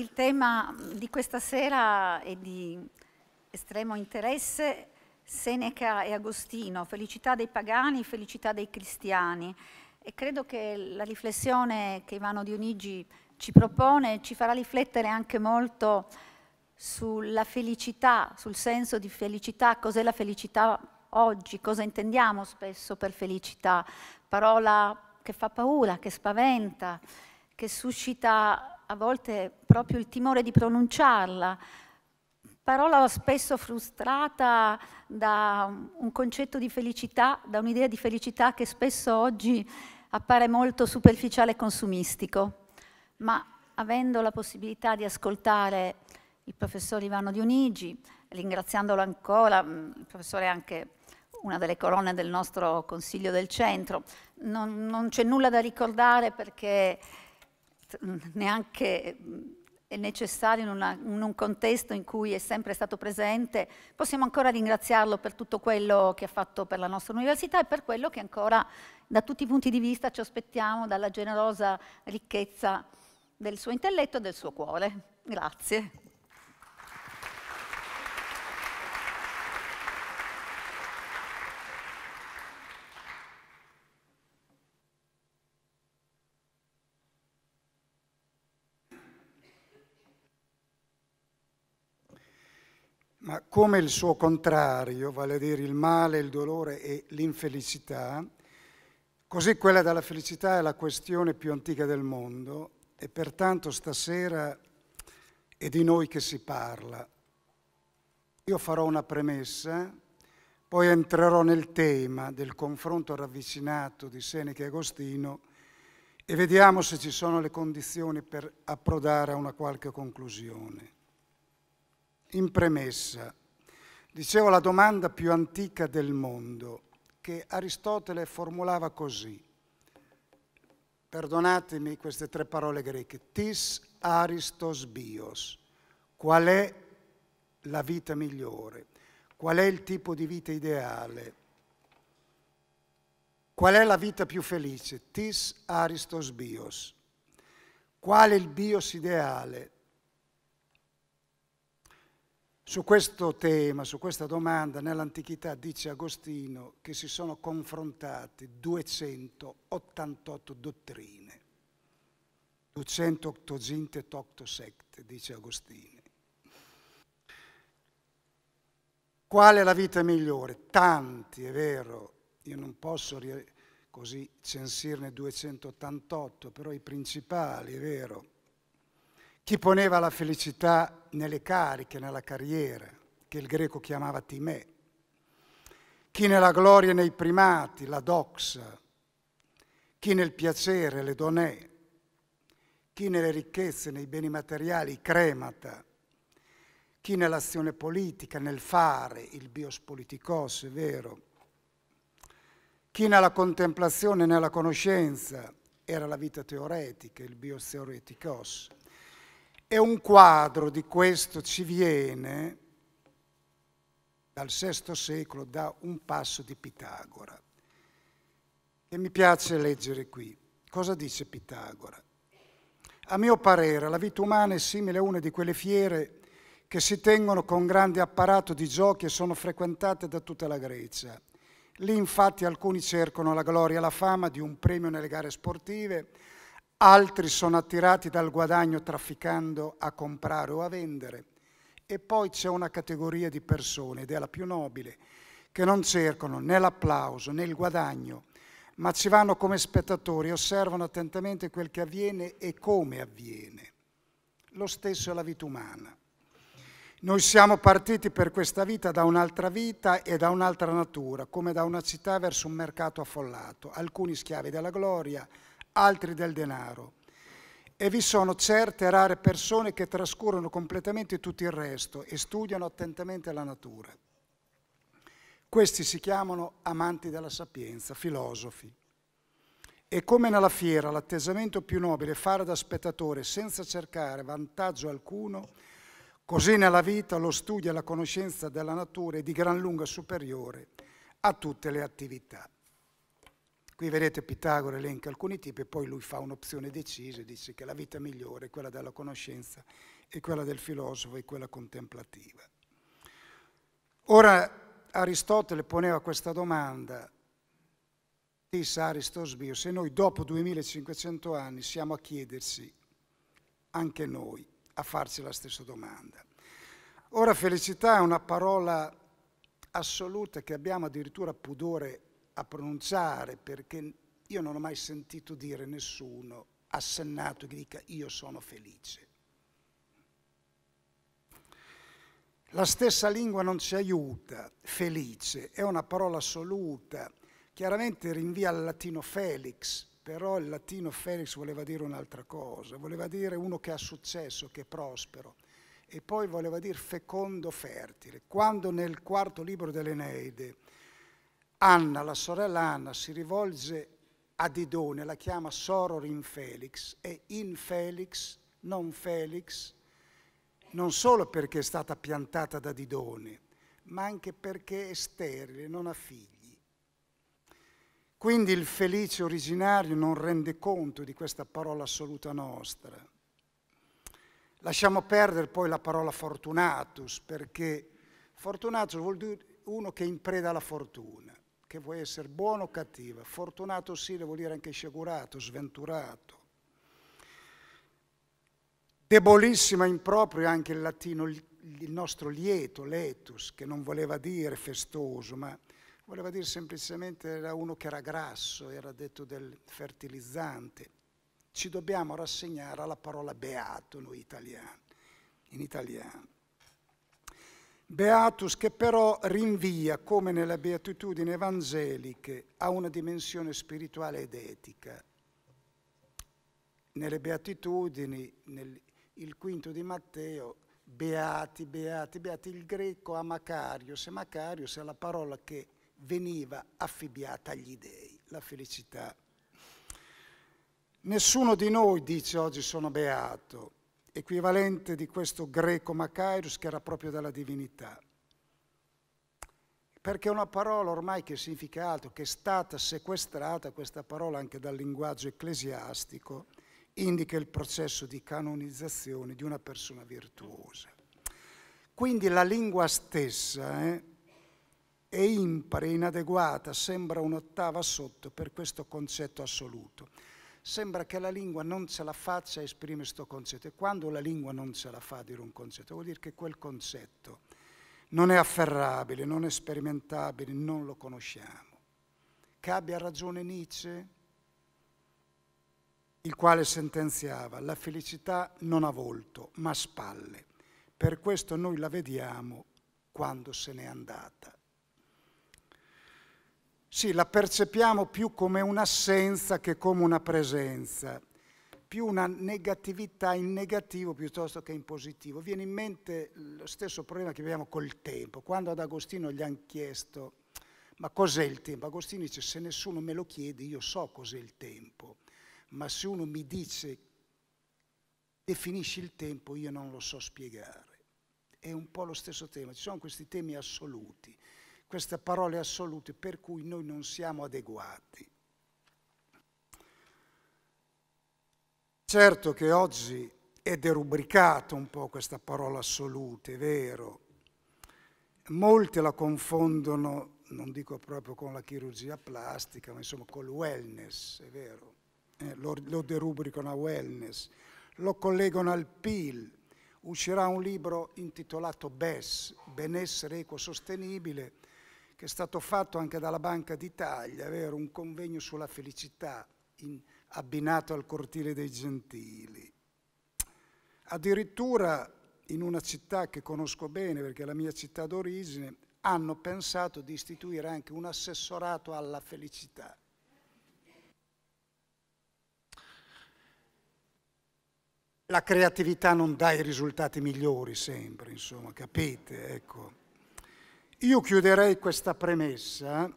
Il tema di questa sera è di estremo interesse, Seneca e Agostino, felicità dei pagani, felicità dei cristiani e credo che la riflessione che Ivano Dionigi ci propone ci farà riflettere anche molto sulla felicità, sul senso di felicità, cos'è la felicità oggi, cosa intendiamo spesso per felicità, parola che fa paura, che spaventa, che suscita a volte proprio il timore di pronunciarla, parola spesso frustrata da un concetto di felicità, da un'idea di felicità che spesso oggi appare molto superficiale e consumistico, ma avendo la possibilità di ascoltare il professor Ivano Dionigi, ringraziandolo ancora, mm, il professore è anche una delle corone del nostro Consiglio del Centro, non, non c'è nulla da ricordare perché neanche è necessario in, una, in, un contesto in cui è sempre stato presente, possiamo ancora ringraziarlo per tutto quello che ha fatto per la nostra università e per quello che ancora da tutti i punti di vista ci aspettiamo dalla generosa ricchezza del suo intelletto e del suo cuore. Grazie. ma come il suo contrario, vale a dire il male, il dolore e l'infelicità, così quella della felicità è la questione più antica del mondo e pertanto stasera è di noi che si parla. Io farò una premessa, poi entrerò nel tema del confronto ravvicinato di Seneca e Agostino e vediamo se ci sono le condizioni per approdare a una qualche conclusione. In premessa, dicevo la domanda più antica del mondo, che Aristotele formulava così. Perdonatemi queste tre parole greche. Tis aristos bios. Qual è la vita migliore? Qual è il tipo di vita ideale? Qual è la vita più felice? Tis aristos bios. Qual è il bios ideale? Su questo tema, su questa domanda, nell'antichità dice Agostino che si sono confrontate 288 dottrine, 288 et octo secte, dice Agostino. Qual è la vita migliore? Tanti, è vero, io non posso così censirne 288, però i principali, è vero. Chi poneva la felicità nelle cariche, nella carriera, che il greco chiamava timè. Chi nella gloria e nei primati, la doxa. Chi nel piacere, le donè. Chi nelle ricchezze, nei beni materiali, i cremata. Chi nell'azione politica, nel fare, il bios politicos, è vero chi nella contemplazione e nella conoscenza era la vita teoretica, il bios theoreticos, e un quadro di questo ci viene dal VI secolo da un passo di Pitagora, che mi piace leggere qui. Cosa dice Pitagora? A mio parere la vita umana è simile a una di quelle fiere che si tengono con grande apparato di giochi e sono frequentate da tutta la Grecia. Lì infatti alcuni cercano la gloria e la fama di un premio nelle gare sportive, altri sono attirati dal guadagno trafficando a comprare o a vendere e poi c'è una categoria di persone, ed è la più nobile, che non cercano né l'applauso né il guadagno, ma ci vanno come spettatori e osservano attentamente quel che avviene e come avviene. Lo stesso è la vita umana. Noi siamo partiti per questa vita da un'altra vita e da un'altra natura, come da una città verso un mercato affollato, alcuni schiavi della gloria, altri del denaro. E vi sono certe rare persone che trascurano completamente tutto il resto e studiano attentamente la natura. Questi si chiamano amanti della sapienza, filosofi. E come nella fiera l'attesamento più nobile è fare da spettatore senza cercare vantaggio alcuno, così nella vita lo studio e la conoscenza della natura è di gran lunga superiore a tutte le attività. Qui vedete Pitagora elenca alcuni tipi e poi lui fa un'opzione decisa e dice che la vita migliore è quella della conoscenza e quella del filosofo e quella contemplativa. Ora Aristotele poneva questa domanda, disse Aristos Bio, se noi dopo 2500 anni siamo a chiedersi anche noi, a farci la stessa domanda. Ora felicità è una parola assoluta che abbiamo addirittura pudore a pronunciare perché io non ho mai sentito dire nessuno assennato che dica io sono felice. La stessa lingua non ci aiuta, felice, è una parola assoluta, chiaramente rinvia al latino felix, però il latino felix voleva dire un'altra cosa, voleva dire uno che ha successo, che è prospero, e poi voleva dire fecondo, fertile. Quando nel quarto libro dell'Eneide Anna, la sorella Anna, si rivolge a Didone, la chiama Soror in Felix, e in Felix, non Felix, non solo perché è stata piantata da Didone, ma anche perché è sterile, non ha figli. Quindi il felice originario non rende conto di questa parola assoluta nostra. Lasciamo perdere poi la parola fortunatus, perché fortunatus vuol dire uno che è in preda alla fortuna che vuoi essere buono o cattiva. Fortunato sì, vuol dire anche sciagurato, sventurato. Debolissima, improprio anche il latino, il nostro lieto, letus, che non voleva dire festoso, ma voleva dire semplicemente era uno che era grasso, era detto del fertilizzante. Ci dobbiamo rassegnare alla parola beato noi italiani, in italiano. Beatus che però rinvia, come nelle beatitudini evangeliche, a una dimensione spirituale ed etica. Nelle beatitudini, nel, il quinto di Matteo, beati, beati, beati, il greco a Macarius e Macarius è la parola che veniva affibbiata agli dei, la felicità. Nessuno di noi dice oggi sono beato, equivalente di questo greco Macairos che era proprio della divinità. Perché è una parola ormai che significa altro, che è stata sequestrata, questa parola anche dal linguaggio ecclesiastico, indica il processo di canonizzazione di una persona virtuosa. Quindi la lingua stessa eh, è impare, inadeguata, sembra un'ottava sotto per questo concetto assoluto sembra che la lingua non ce la faccia a esprimere questo concetto. E quando la lingua non ce la fa a dire un concetto, vuol dire che quel concetto non è afferrabile, non è sperimentabile, non lo conosciamo. Che abbia ragione Nietzsche, il quale sentenziava la felicità non ha volto, ma spalle. Per questo noi la vediamo quando se n'è andata sì, la percepiamo più come un'assenza che come una presenza, più una negatività in negativo piuttosto che in positivo. Viene in mente lo stesso problema che abbiamo col tempo. Quando ad Agostino gli hanno chiesto ma cos'è il tempo? Agostino dice se nessuno me lo chiede io so cos'è il tempo, ma se uno mi dice definisci il tempo io non lo so spiegare. È un po' lo stesso tema, ci sono questi temi assoluti queste parole assolute per cui noi non siamo adeguati. Certo che oggi è derubricata un po' questa parola assolute, è vero. Molte la confondono, non dico proprio con la chirurgia plastica, ma insomma col wellness, è vero. Eh, lo, lo derubricano a wellness, lo collegano al PIL. Uscirà un libro intitolato BES, benessere Eco Sostenibile, che è stato fatto anche dalla Banca d'Italia, vero? un convegno sulla felicità in, abbinato al cortile dei gentili. Addirittura in una città che conosco bene, perché è la mia città d'origine, hanno pensato di istituire anche un assessorato alla felicità. La creatività non dà i risultati migliori sempre, insomma, capite? Ecco. Io chiuderei questa premessa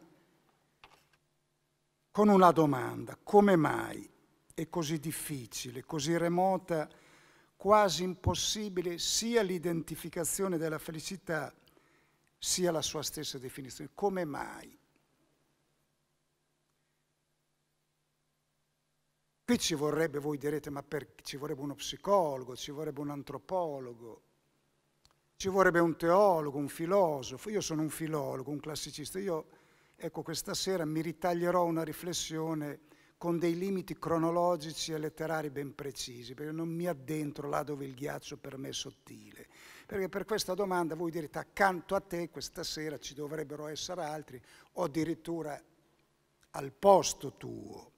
con una domanda. Come mai è così difficile, così remota, quasi impossibile sia l'identificazione della felicità sia la sua stessa definizione? Come mai? Qui ci vorrebbe, voi direte, ma per, ci vorrebbe uno psicologo, ci vorrebbe un antropologo, ci vorrebbe un teologo, un filosofo, io sono un filologo, un classicista, io ecco questa sera mi ritaglierò una riflessione con dei limiti cronologici e letterari ben precisi, perché non mi addentro là dove il ghiaccio per me è sottile. Perché per questa domanda voi direte accanto a te questa sera ci dovrebbero essere altri o addirittura al posto tuo.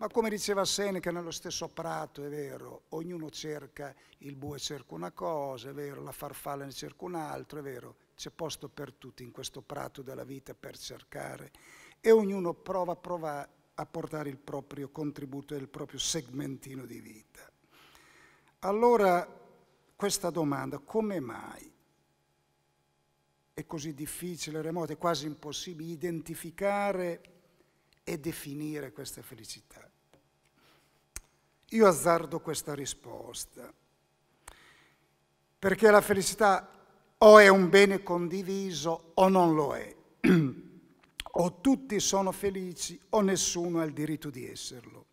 Ma come diceva Seneca, nello stesso prato, è vero, ognuno cerca, il bue cerca una cosa, è vero, la farfalla ne cerca un'altra, è vero, c'è posto per tutti in questo prato della vita per cercare e ognuno prova, prova a portare il proprio contributo e il proprio segmentino di vita. Allora, questa domanda, come mai è così difficile, remoto, è quasi impossibile identificare e definire questa felicità? Io azzardo questa risposta, perché la felicità o è un bene condiviso o non lo è, o tutti sono felici o nessuno ha il diritto di esserlo.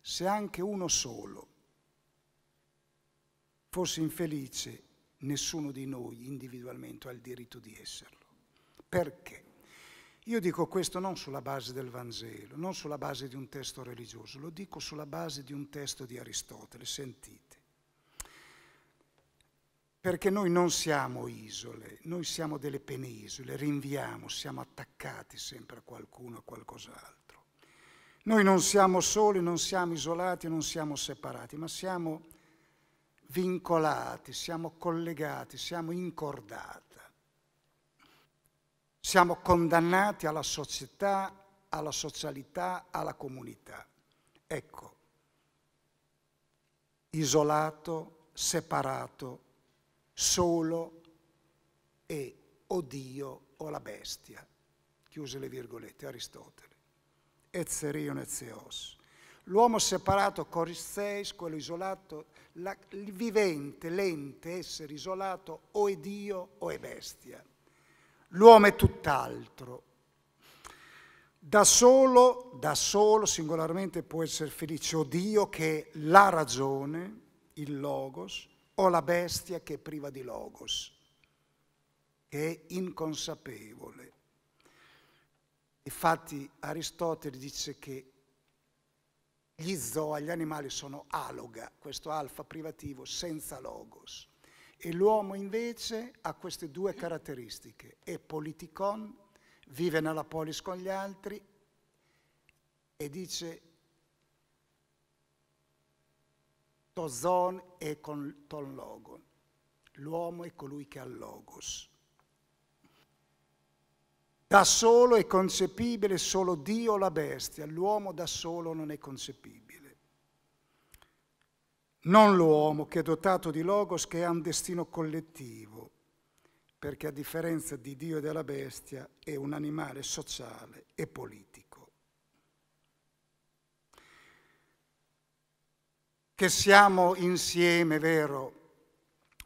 Se anche uno solo fosse infelice, nessuno di noi individualmente ha il diritto di esserlo. Perché? Io dico questo non sulla base del Vangelo, non sulla base di un testo religioso, lo dico sulla base di un testo di Aristotele, sentite. Perché noi non siamo isole, noi siamo delle penisole, rinviamo, siamo attaccati sempre a qualcuno, a qualcos'altro. Noi non siamo soli, non siamo isolati, non siamo separati, ma siamo vincolati, siamo collegati, siamo incordati. Siamo condannati alla società, alla socialità, alla comunità. Ecco, isolato, separato, solo e o oh Dio o oh la bestia. Chiuse le virgolette, Aristotele. Ezzerion Ezzeos. L'uomo separato, coristeis, quello isolato, la, il vivente, l'ente, essere isolato, o è Dio o è bestia. L'uomo è tutt'altro. Da solo, da solo singolarmente può essere felice o Dio che è la ragione, il logos, o la bestia che è priva di logos, che è inconsapevole. Infatti Aristotele dice che gli zoa, gli animali sono aloga, questo alfa privativo senza logos. E l'uomo invece ha queste due caratteristiche, è politicon, vive nella polis con gli altri e dice tozon e con ton logon. L'uomo è colui che ha logos. Da solo è concepibile solo Dio o la bestia, l'uomo da solo non è concepibile non l'uomo che è dotato di logos che ha un destino collettivo, perché a differenza di Dio e della bestia è un animale sociale e politico. Che siamo insieme, vero,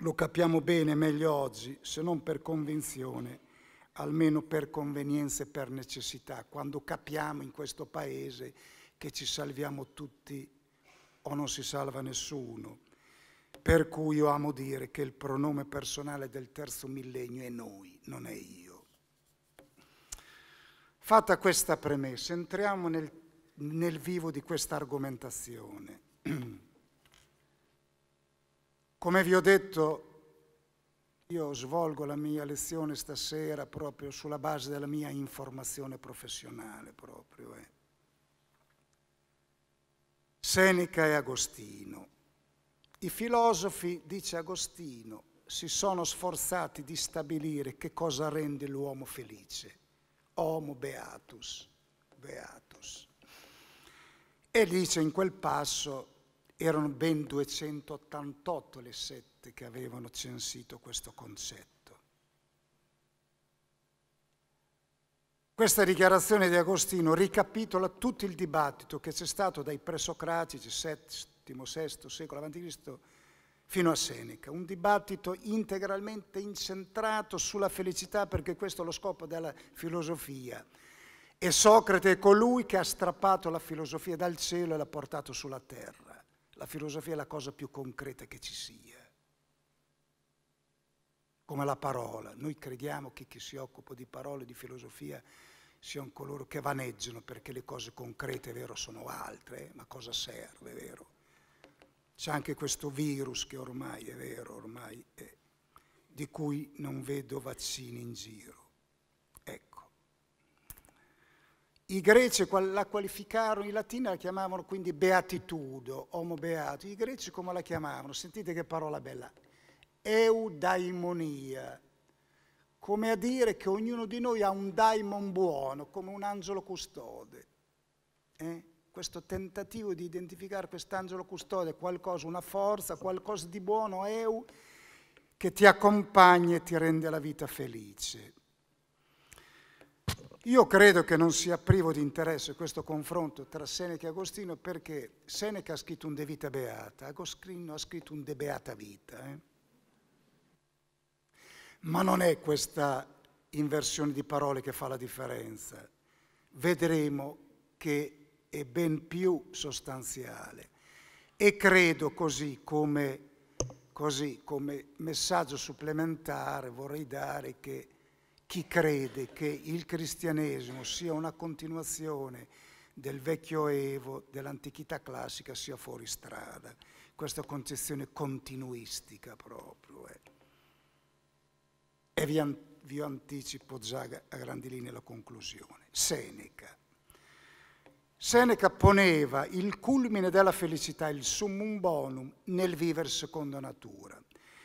lo capiamo bene meglio oggi, se non per convinzione, almeno per convenienza e per necessità, quando capiamo in questo paese che ci salviamo tutti o non si salva nessuno. Per cui io amo dire che il pronome personale del terzo millennio è noi, non è io. Fatta questa premessa, entriamo nel, nel vivo di questa argomentazione. Come vi ho detto, io svolgo la mia lezione stasera proprio sulla base della mia informazione professionale proprio, eh. Seneca e Agostino. I filosofi, dice Agostino, si sono sforzati di stabilire che cosa rende l'uomo felice. Homo beatus, beatus. E dice in quel passo erano ben 288 le sette che avevano censito questo concetto. Questa dichiarazione di Agostino ricapitola tutto il dibattito che c'è stato dai presocratici VII-VI secolo a.C. fino a Seneca, un dibattito integralmente incentrato sulla felicità perché questo è lo scopo della filosofia. E Socrate è colui che ha strappato la filosofia dal cielo e l'ha portato sulla terra. La filosofia è la cosa più concreta che ci sia come la parola. Noi crediamo che chi si occupa di parole, di filosofia, siano coloro che vaneggiano perché le cose concrete, vero, sono altre, eh, ma cosa serve, vero? C'è anche questo virus che ormai è vero, ormai è, di cui non vedo vaccini in giro. Ecco. I greci la qualificarono, i latini la chiamavano quindi beatitudo, homo beato. I greci come la chiamavano? Sentite che parola bella. Eudaimonia come a dire che ognuno di noi ha un daimon buono, come un angelo custode. Eh? Questo tentativo di identificare quest'angelo custode, qualcosa, una forza, qualcosa di buono, eu, che ti accompagna e ti rende la vita felice. Io credo che non sia privo di interesse questo confronto tra Seneca e Agostino perché Seneca ha scritto un De Vita Beata, Agostino ha scritto un De Beata Vita. Eh? Ma non è questa inversione di parole che fa la differenza. Vedremo che è ben più sostanziale. E credo così come, così come messaggio supplementare vorrei dare che chi crede che il cristianesimo sia una continuazione del vecchio Evo, dell'antichità classica, sia fuori strada. Questa concezione continuistica proprio. Eh. E vi, an- vi anticipo già a grandi linee la conclusione. Seneca. Seneca poneva il culmine della felicità, il summum bonum, nel vivere secondo natura.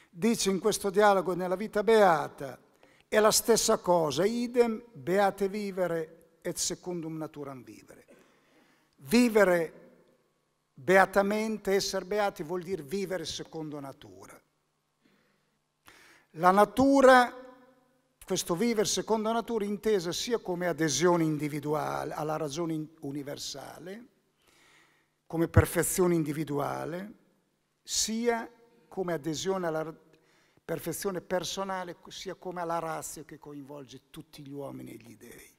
Dice in questo dialogo nella vita beata è la stessa cosa, idem beate vivere et secundum naturam vivere. Vivere beatamente, essere beati vuol dire vivere secondo natura. La natura questo vivere secondo natura intesa sia come adesione individuale alla ragione universale, come perfezione individuale, sia come adesione alla perfezione personale, sia come alla razza che coinvolge tutti gli uomini e gli dei.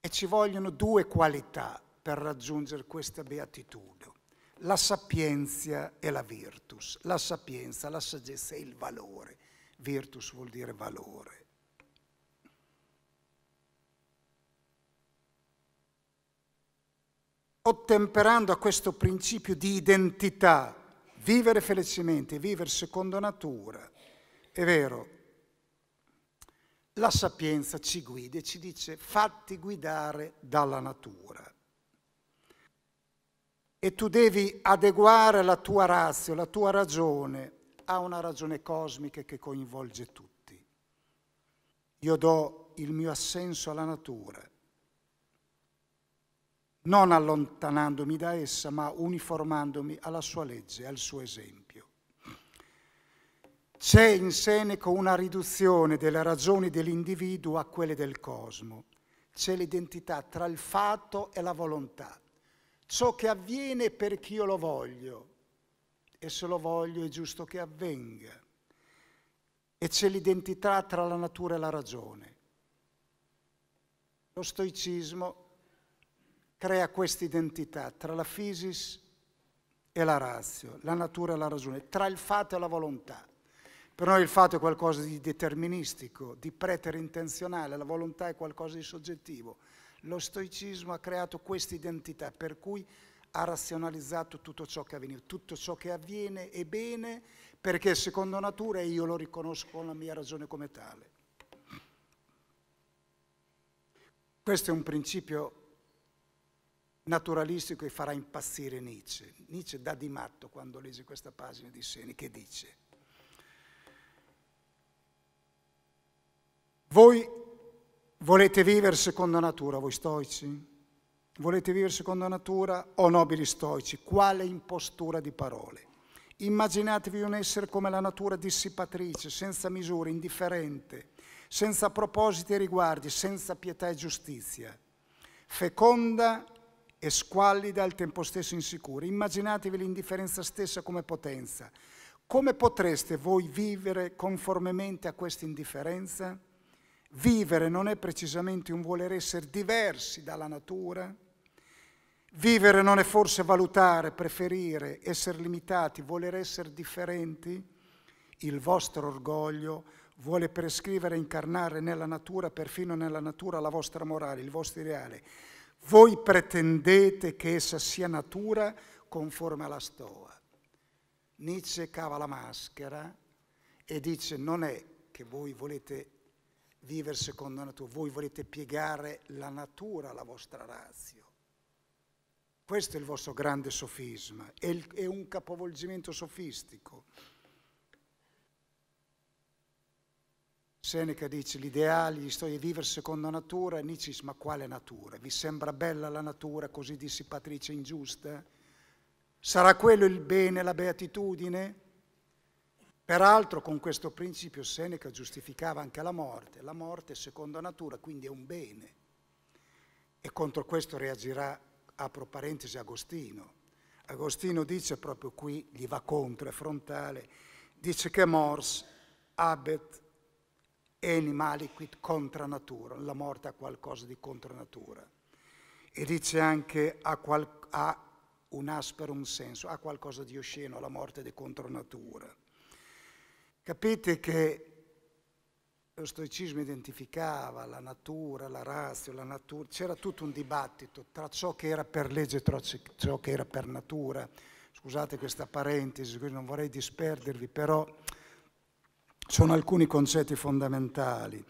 E ci vogliono due qualità per raggiungere questa beatitudine la sapienza e la virtus, la sapienza, la saggezza è il valore. Virtus vuol dire valore. Ottemperando a questo principio di identità, vivere felicemente, vivere secondo natura, è vero, la sapienza ci guida e ci dice fatti guidare dalla natura e tu devi adeguare la tua razza, la tua ragione a una ragione cosmica che coinvolge tutti. Io do il mio assenso alla natura, non allontanandomi da essa, ma uniformandomi alla sua legge, al suo esempio. C'è in Seneca una riduzione delle ragioni dell'individuo a quelle del cosmo. C'è l'identità tra il fatto e la volontà ciò che avviene perché io lo voglio e se lo voglio è giusto che avvenga. E c'è l'identità tra la natura e la ragione. Lo stoicismo crea questa identità tra la fisis e la razio, la natura e la ragione, tra il fatto e la volontà. Per noi il fatto è qualcosa di deterministico, di preterintenzionale, la volontà è qualcosa di soggettivo. Lo stoicismo ha creato questa identità per cui ha razionalizzato tutto ciò che avveniva, tutto ciò che avviene è bene perché è secondo natura e io lo riconosco con la mia ragione come tale. Questo è un principio naturalistico che farà impazzire Nietzsche. Nietzsche dà di matto quando legge questa pagina di Seni che dice voi Volete vivere secondo natura voi stoici? Volete vivere secondo natura o oh, nobili stoici? Quale impostura di parole? Immaginatevi un essere come la natura dissipatrice, senza misure, indifferente, senza propositi e riguardi, senza pietà e giustizia, feconda e squallida al tempo stesso insicura. Immaginatevi l'indifferenza stessa come potenza. Come potreste voi vivere conformemente a questa indifferenza? Vivere non è precisamente un voler essere diversi dalla natura. Vivere non è forse valutare, preferire, essere limitati, voler essere differenti. Il vostro orgoglio vuole prescrivere e incarnare nella natura, perfino nella natura, la vostra morale, il vostro ideale. Voi pretendete che essa sia natura conforme alla stoa. Nietzsche cava la maschera e dice non è che voi volete vivere secondo la natura, voi volete piegare la natura alla vostra razio. Questo è il vostro grande sofisma, è, il, è un capovolgimento sofistico. Seneca dice l'ideale, gli storie vivere secondo la natura, Nietzsche dice ma quale natura? Vi sembra bella la natura così dissipatrice e ingiusta? Sarà quello il bene, la beatitudine? Peraltro con questo principio Seneca giustificava anche la morte. La morte è seconda natura, quindi è un bene. E contro questo reagirà, apro parentesi, Agostino. Agostino dice proprio qui, gli va contro, è frontale, dice che mors abet animaliquid contra natura, la morte ha qualcosa di contra natura. E dice anche ha, qual- ha un aspero un senso, ha qualcosa di osceno la morte di contro natura. Capite che lo stoicismo identificava la natura, la razza, la natura, c'era tutto un dibattito tra ciò che era per legge e tra ciò che era per natura. Scusate questa parentesi, non vorrei disperdervi, però sono alcuni concetti fondamentali.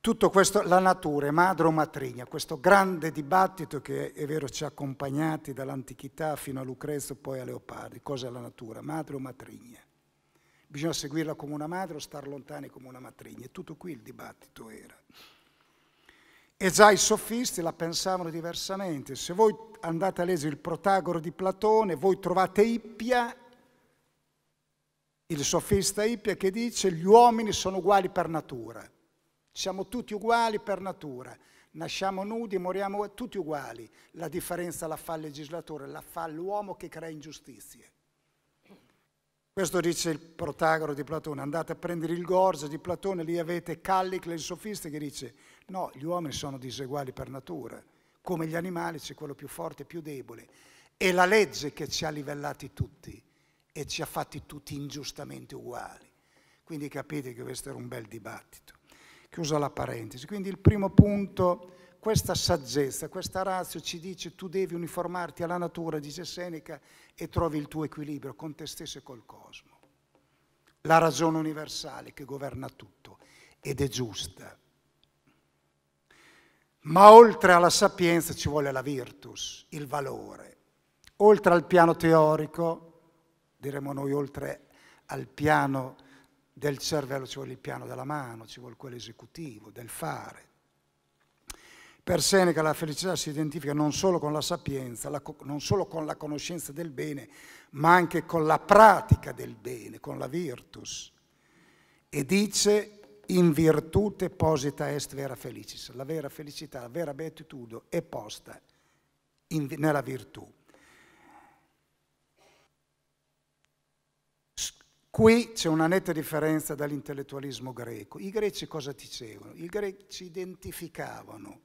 Tutto questo, la natura è madre o matrigna, questo grande dibattito che è vero ci ha accompagnati dall'antichità fino a Lucrezio poi a Leopardi, cosa è la natura, madre o matrigna? bisogna seguirla come una madre o star lontani come una matrigna. E tutto qui il dibattito era. E già i sofisti la pensavano diversamente. Se voi andate a leggere il Protagoro di Platone, voi trovate Ippia, il sofista Ippia che dice gli uomini sono uguali per natura. Siamo tutti uguali per natura. Nasciamo nudi, moriamo tutti uguali. La differenza la fa il legislatore, la fa l'uomo che crea ingiustizie. Questo dice il Protagoro di Platone, andate a prendere il Gorgia di Platone, lì avete Callicle, il sofista, che dice no, gli uomini sono diseguali per natura, come gli animali c'è quello più forte e più debole. È la legge che ci ha livellati tutti e ci ha fatti tutti ingiustamente uguali. Quindi capite che questo era un bel dibattito. Chiusa la parentesi. Quindi il primo punto questa saggezza, questa razza ci dice tu devi uniformarti alla natura, dice Seneca, e trovi il tuo equilibrio con te stesso e col cosmo. La ragione universale che governa tutto ed è giusta. Ma oltre alla sapienza ci vuole la virtus, il valore. Oltre al piano teorico, diremmo noi oltre al piano del cervello ci vuole il piano della mano, ci vuole quello esecutivo, del fare per Seneca la felicità si identifica non solo con la sapienza, la, non solo con la conoscenza del bene, ma anche con la pratica del bene, con la virtus. E dice in virtute posita est vera felicis, la vera felicità, la vera beatitudo è posta in, nella virtù. Qui c'è una netta differenza dall'intellettualismo greco. I greci cosa dicevano? I greci identificavano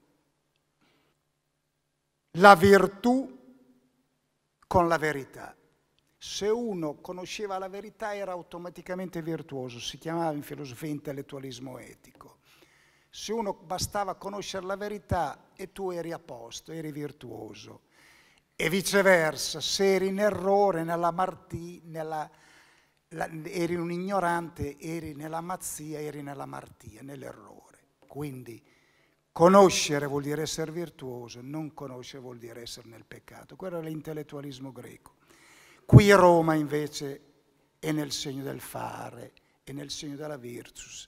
la virtù con la verità. Se uno conosceva la verità era automaticamente virtuoso, si chiamava in filosofia intellettualismo etico. Se uno bastava conoscere la verità e tu eri a posto, eri virtuoso. E viceversa, se eri in errore, nella martì, nella, la, eri un ignorante, eri nella mazzia, eri nella martia, nell'errore. Quindi Conoscere vuol dire essere virtuoso, non conoscere vuol dire essere nel peccato. Quello era l'intellettualismo greco. Qui Roma invece è nel segno del fare, è nel segno della virtus.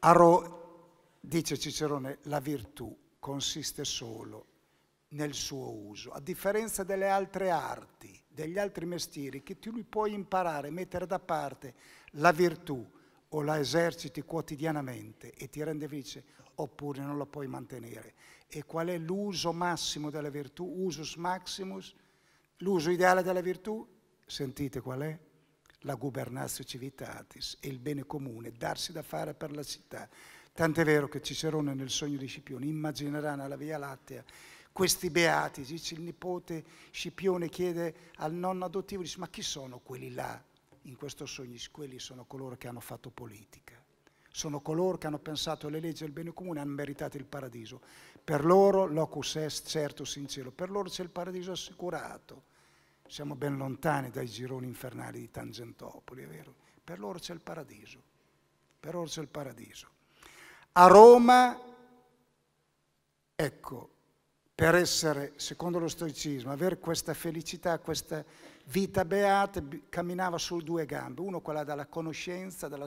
A Ro, dice Cicerone, la virtù consiste solo nel suo uso, a differenza delle altre arti, degli altri mestieri, che tu puoi imparare, mettere da parte la virtù o la eserciti quotidianamente e ti rende felice oppure non lo puoi mantenere. E qual è l'uso massimo della virtù, usus maximus? L'uso ideale della virtù? Sentite qual è? La gubernatio civitatis, il bene comune, darsi da fare per la città. Tant'è vero che Cicerone nel sogno di Scipione immaginerà nella Via Lattea questi beati, dice il nipote Scipione chiede al nonno adottivo, dice ma chi sono quelli là? In questo sogno quelli sono coloro che hanno fatto politica sono coloro che hanno pensato alle leggi del bene comune, hanno meritato il paradiso. Per loro locus est certo sincero, per loro c'è il paradiso assicurato. Siamo ben lontani dai gironi infernali di Tangentopoli, è vero? Per loro c'è il paradiso. Per loro c'è il paradiso. A Roma, ecco, per essere, secondo lo stoicismo, avere questa felicità, questa vita beata camminava su due gambe, uno quella della conoscenza della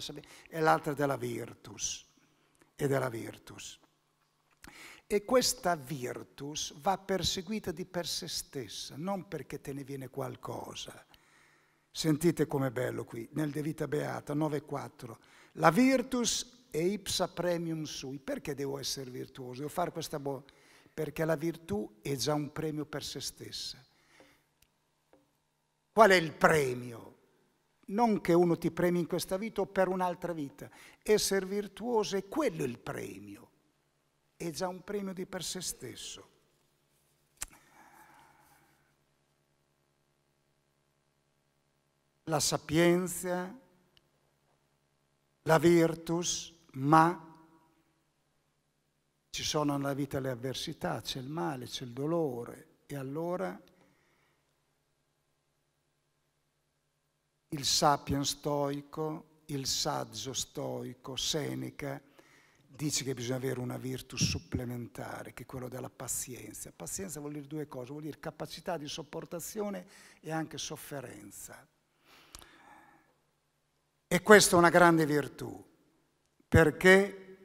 e l'altra della virtus. E della virtus. E questa virtus va perseguita di per se stessa, non perché te ne viene qualcosa. Sentite com'è bello qui, nel De Vita Beata 9.4. La virtus è ipsa premium sui. Perché devo essere virtuoso? Devo fare questa buona... Perché la virtù è già un premio per se stessa. Qual è il premio? Non che uno ti premi in questa vita o per un'altra vita. Essere virtuoso è quello il premio. È già un premio di per sé stesso. La sapienza, la virtus, ma ci sono nella vita le avversità, c'è il male, c'è il dolore e allora il sapiens stoico, il saggio stoico, Seneca, dice che bisogna avere una virtù supplementare, che è quella della pazienza. Pazienza vuol dire due cose, vuol dire capacità di sopportazione e anche sofferenza. E questa è una grande virtù, perché,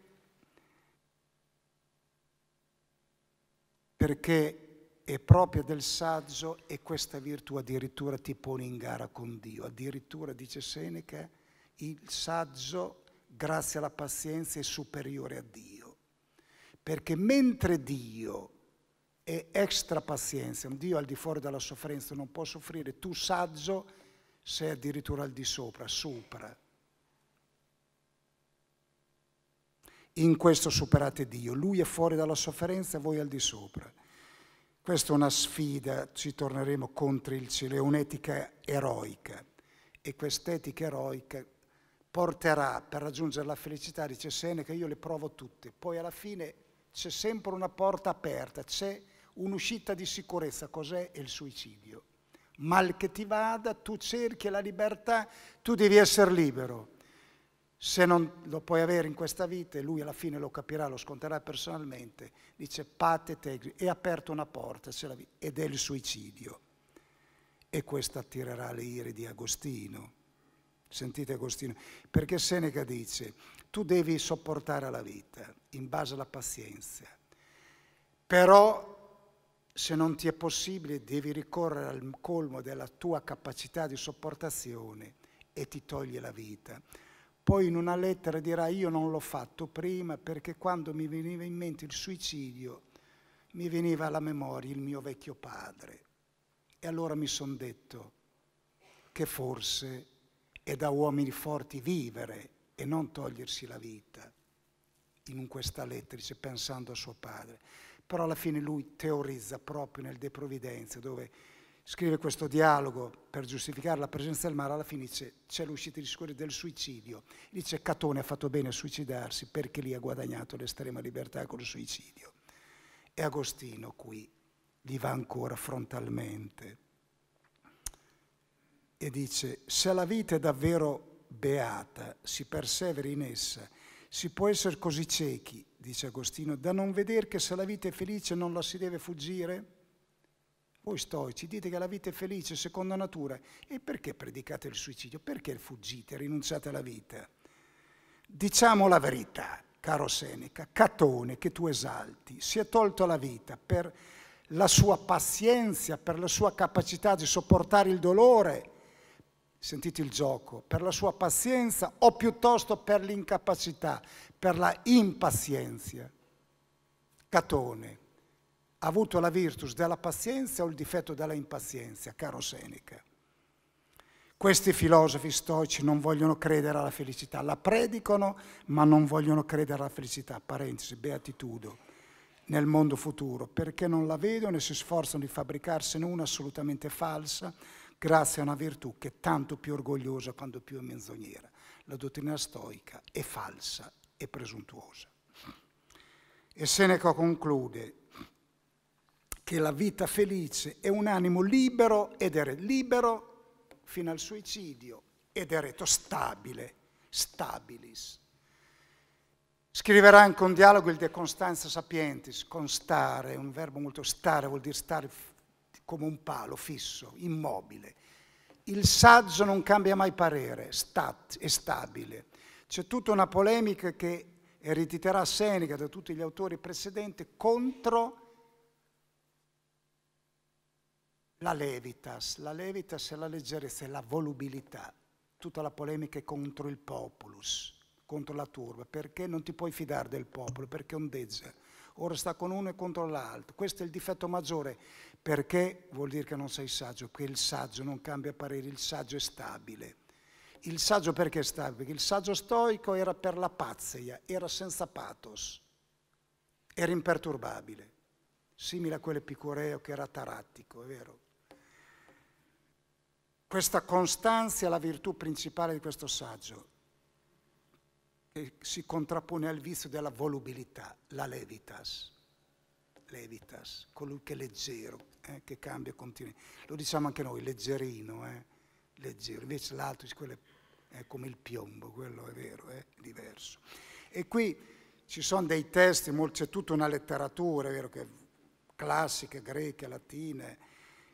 perché è propria del saggio e questa virtù addirittura ti pone in gara con Dio. Addirittura, dice Seneca, il saggio, grazie alla pazienza, è superiore a Dio. Perché mentre Dio è extra pazienza, un Dio al di fuori della sofferenza non può soffrire, tu saggio sei addirittura al di sopra, sopra. In questo superate Dio, Lui è fuori dalla sofferenza, voi al di sopra. Questa è una sfida, ci torneremo contro il Cile, un'etica eroica e quest'etica eroica porterà per raggiungere la felicità, dice Seneca, io le provo tutte, poi alla fine c'è sempre una porta aperta, c'è un'uscita di sicurezza, cos'è il suicidio? Mal che ti vada, tu cerchi la libertà, tu devi essere libero se non lo puoi avere in questa vita, e lui alla fine lo capirà, lo sconterà personalmente, dice pate tegri, è aperta una porta ed è il suicidio. E questo attirerà le ire di Agostino. Sentite Agostino, perché Seneca dice, tu devi sopportare la vita in base alla pazienza, però se non ti è possibile devi ricorrere al colmo della tua capacità di sopportazione e ti toglie la vita poi in una lettera dirà io non l'ho fatto prima perché quando mi veniva in mente il suicidio mi veniva alla memoria il mio vecchio padre. E allora mi sono detto che forse è da uomini forti vivere e non togliersi la vita. In questa lettera, dice, pensando a suo padre. Però alla fine lui teorizza proprio nel De Providenza, dove scrive questo dialogo per giustificare la presenza del mare, alla fine dice c'è l'uscita di scuola del suicidio. Dice Catone ha fatto bene a suicidarsi perché lì ha guadagnato l'estrema libertà col suicidio. E Agostino qui li va ancora frontalmente e dice se la vita è davvero beata, si perseveri in essa, si può essere così ciechi, dice Agostino, da non vedere che se la vita è felice non la si deve fuggire? Voi stoici dite che la vita è felice secondo natura e perché predicate il suicidio? Perché fuggite, rinunciate alla vita? Diciamo la verità, caro Seneca, Catone che tu esalti, si è tolto la vita per la sua pazienza, per la sua capacità di sopportare il dolore, sentite il gioco, per la sua pazienza o piuttosto per l'incapacità, per la impazienza. Catone, ha avuto la virtus della pazienza o il difetto della impazienza, caro Seneca. Questi filosofi stoici non vogliono credere alla felicità, la predicano ma non vogliono credere alla felicità, parentesi, beatitudo, nel mondo futuro, perché non la vedono e si sforzano di fabbricarsene una assolutamente falsa grazie a una virtù che è tanto più orgogliosa quanto più è menzognera. La dottrina stoica è falsa e presuntuosa. E Seneca conclude, che la vita felice è un animo libero ed eretto, libero fino al suicidio ed eretto, stabile, stabilis. Scriverà anche un dialogo il De Constanza Sapientis, con stare, un verbo molto stare, vuol dire stare come un palo, fisso, immobile. Il saggio non cambia mai parere, stat, è stabile. C'è tutta una polemica che erediterà Seneca da tutti gli autori precedenti contro La levitas, la levitas è la leggerezza, è la volubilità, tutta la polemica è contro il populus, contro la turba, perché non ti puoi fidare del popolo, perché ondeggia, ora sta con uno e contro l'altro, questo è il difetto maggiore, perché vuol dire che non sei saggio, perché il saggio non cambia parere, il saggio è stabile. Il saggio perché è stabile? Perché il saggio stoico era per la pazzia, era senza pathos, era imperturbabile, simile a quello epicureo che era tarattico, è vero? Questa costanza è la virtù principale di questo saggio, che si contrappone al vizio della volubilità, la levitas. Levitas, colui che è leggero, eh, che cambia continuamente. Lo diciamo anche noi, leggerino, eh, leggero. Invece l'altro è come il piombo, quello è vero, è diverso. E qui ci sono dei testi, c'è tutta una letteratura, è vero, che classiche, greche, latine,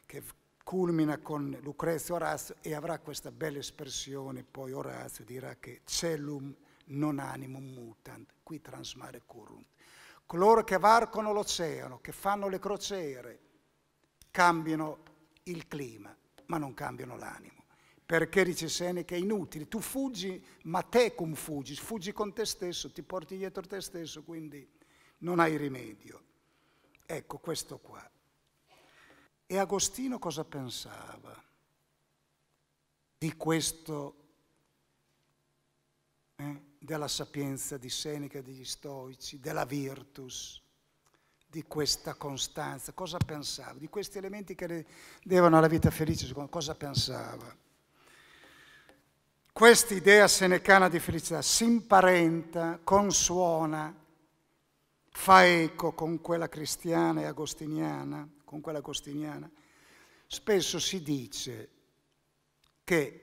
che culmina con Lucrezio Orazio e avrà questa bella espressione, poi Orazio dirà che cellum non animum mutant, qui transmare curunt. Coloro che varcono l'oceano, che fanno le crociere, cambiano il clima, ma non cambiano l'animo. Perché dice Seneca è inutile, tu fuggi, ma te fuggi, fuggi con te stesso, ti porti dietro te stesso, quindi non hai rimedio. Ecco questo qua. E Agostino cosa pensava di questo, eh, della sapienza di Seneca e degli Stoici, della virtus, di questa costanza? Cosa pensava? Di questi elementi che le devono alla vita felice, secondo cosa pensava? Questa idea senecana di felicità si imparenta, consuona, fa eco con quella cristiana e agostiniana? con quella costiniana, spesso si dice che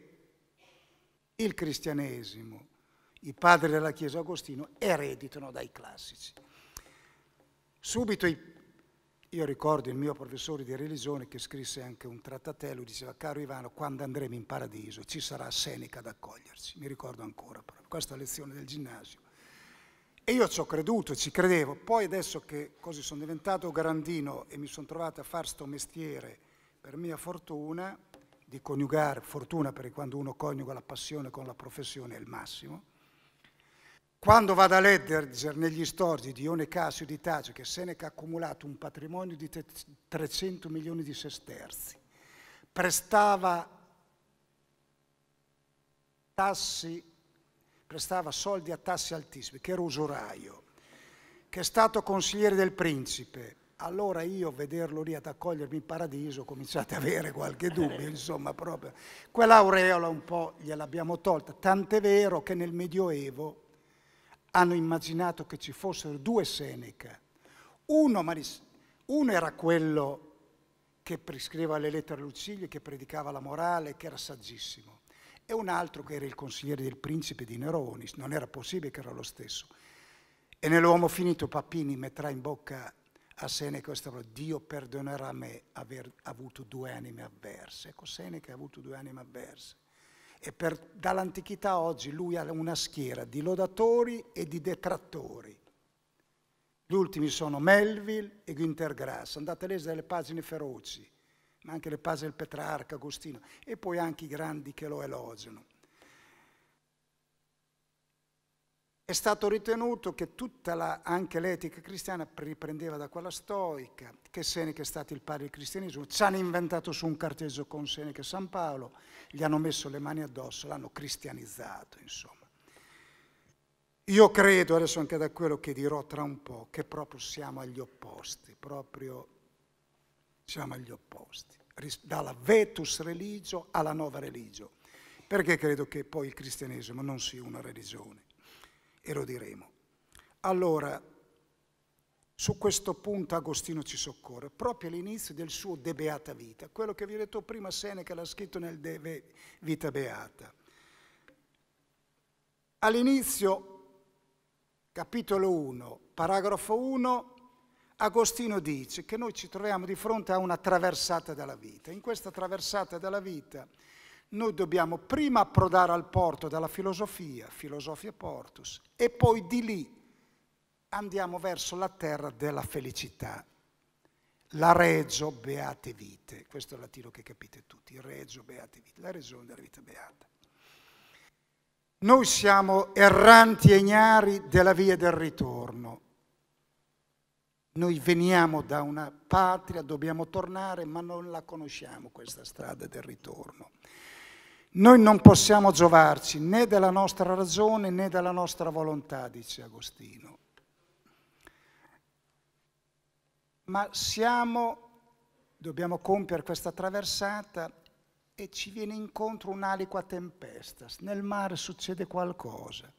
il cristianesimo, i padri della Chiesa Agostino, ereditano dai classici. Subito i io ricordo il mio professore di religione che scrisse anche un trattatello, diceva caro Ivano, quando andremo in paradiso ci sarà Seneca ad accoglierci, mi ricordo ancora, però, questa lezione del ginnasio. E io ci ho creduto, ci credevo. Poi adesso che così sono diventato grandino e mi sono trovato a far sto mestiere, per mia fortuna, di coniugare, fortuna perché quando uno coniuga la passione con la professione è il massimo, quando vado a leggere negli storici di Ione Cassio di Tacio che Seneca ha accumulato un patrimonio di 300 milioni di sesterzi, prestava tassi prestava soldi a tassi altissimi, che era usuraio, che è stato consigliere del principe. Allora io vederlo lì ad accogliermi in paradiso, cominciate ad avere qualche dubbio, insomma, proprio. Quell'aureola un po' gliel'abbiamo tolta, tant'è vero che nel Medioevo hanno immaginato che ci fossero due Seneca. Uno, uno era quello che prescriveva le lettere a Lucilio, che predicava la morale, che era saggissimo e un altro che era il consigliere del principe di Neroni, non era possibile che era lo stesso. E nell'uomo finito Papini metterà in bocca a Seneca questa parola, Dio perdonerà me aver avuto due anime avverse. Ecco, Seneca ha avuto due anime avverse. E per, dall'antichità a oggi lui ha una schiera di lodatori e di detrattori. Gli ultimi sono Melville e Günter Grass. Andate a leggere le pagine feroci ma anche le pase del Petrarca, Agostino, e poi anche i grandi che lo elogiano. È stato ritenuto che tutta la, anche l'etica cristiana riprendeva da quella stoica, che Seneca è stato il padre del cristianesimo, ci hanno inventato su un carteggio con Seneca e San Paolo, gli hanno messo le mani addosso, l'hanno cristianizzato, insomma. Io credo, adesso anche da quello che dirò tra un po', che proprio siamo agli opposti, proprio siamo agli opposti, dalla vetus religio alla nuova religio. Perché credo che poi il cristianesimo non sia una religione? E lo diremo. Allora, su questo punto Agostino ci soccorre, proprio all'inizio del suo De Beata Vita, quello che vi ho detto prima Seneca l'ha scritto nel De Vita Beata. All'inizio, capitolo 1, paragrafo 1, Agostino dice che noi ci troviamo di fronte a una traversata della vita. In questa traversata della vita noi dobbiamo prima approdare al porto della filosofia, filosofia portus, e poi di lì andiamo verso la terra della felicità. La regio beate vite, questo è il latino che capite tutti, regio beate vite, la regione della vita beata. Noi siamo erranti e ignari della via del ritorno noi veniamo da una patria, dobbiamo tornare, ma non la conosciamo questa strada del ritorno. Noi non possiamo giovarci né della nostra ragione né della nostra volontà, dice Agostino, ma siamo, dobbiamo compiere questa traversata e ci viene incontro un'aliqua tempesta, nel mare succede qualcosa,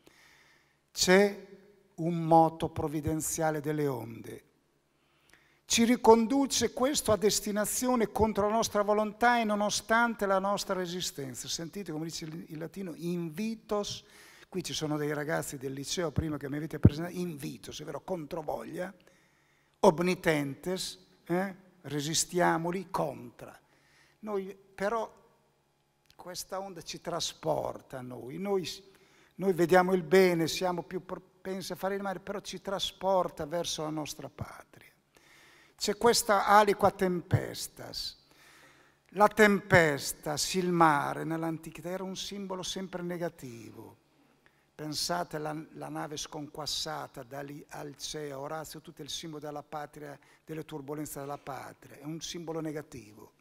c'è un moto provvidenziale delle onde, ci riconduce questo a destinazione contro la nostra volontà e nonostante la nostra resistenza. Sentite come dice il latino, invitos, qui ci sono dei ragazzi del liceo prima che mi avete presentato, invitos, è vero, controvoglia, obnitentes, eh? resistiamoli contra. Noi però questa onda ci trasporta a noi. noi, noi vediamo il bene, siamo più propensi a fare il male, però ci trasporta verso la nostra patria. C'è questa aliqua tempestas. La tempesta, il mare nell'antichità era un simbolo sempre negativo. Pensate alla nave sconquassata da lì al Ceo, Orazio, tutto il simbolo della patria, delle turbulenze della patria, è un simbolo negativo.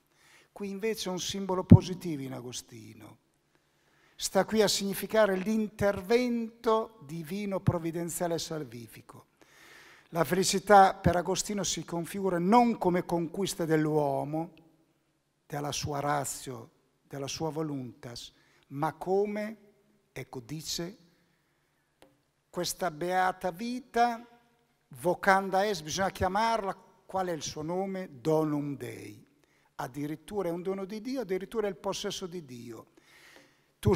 Qui invece è un simbolo positivo in Agostino. Sta qui a significare l'intervento divino, provvidenziale e salvifico. La felicità per Agostino si configura non come conquista dell'uomo, della sua razio, della sua voluntas, ma come, ecco dice, questa beata vita, vocanda es, bisogna chiamarla, qual è il suo nome? Donum Dei. Addirittura è un dono di Dio, addirittura è il possesso di Dio. Tu,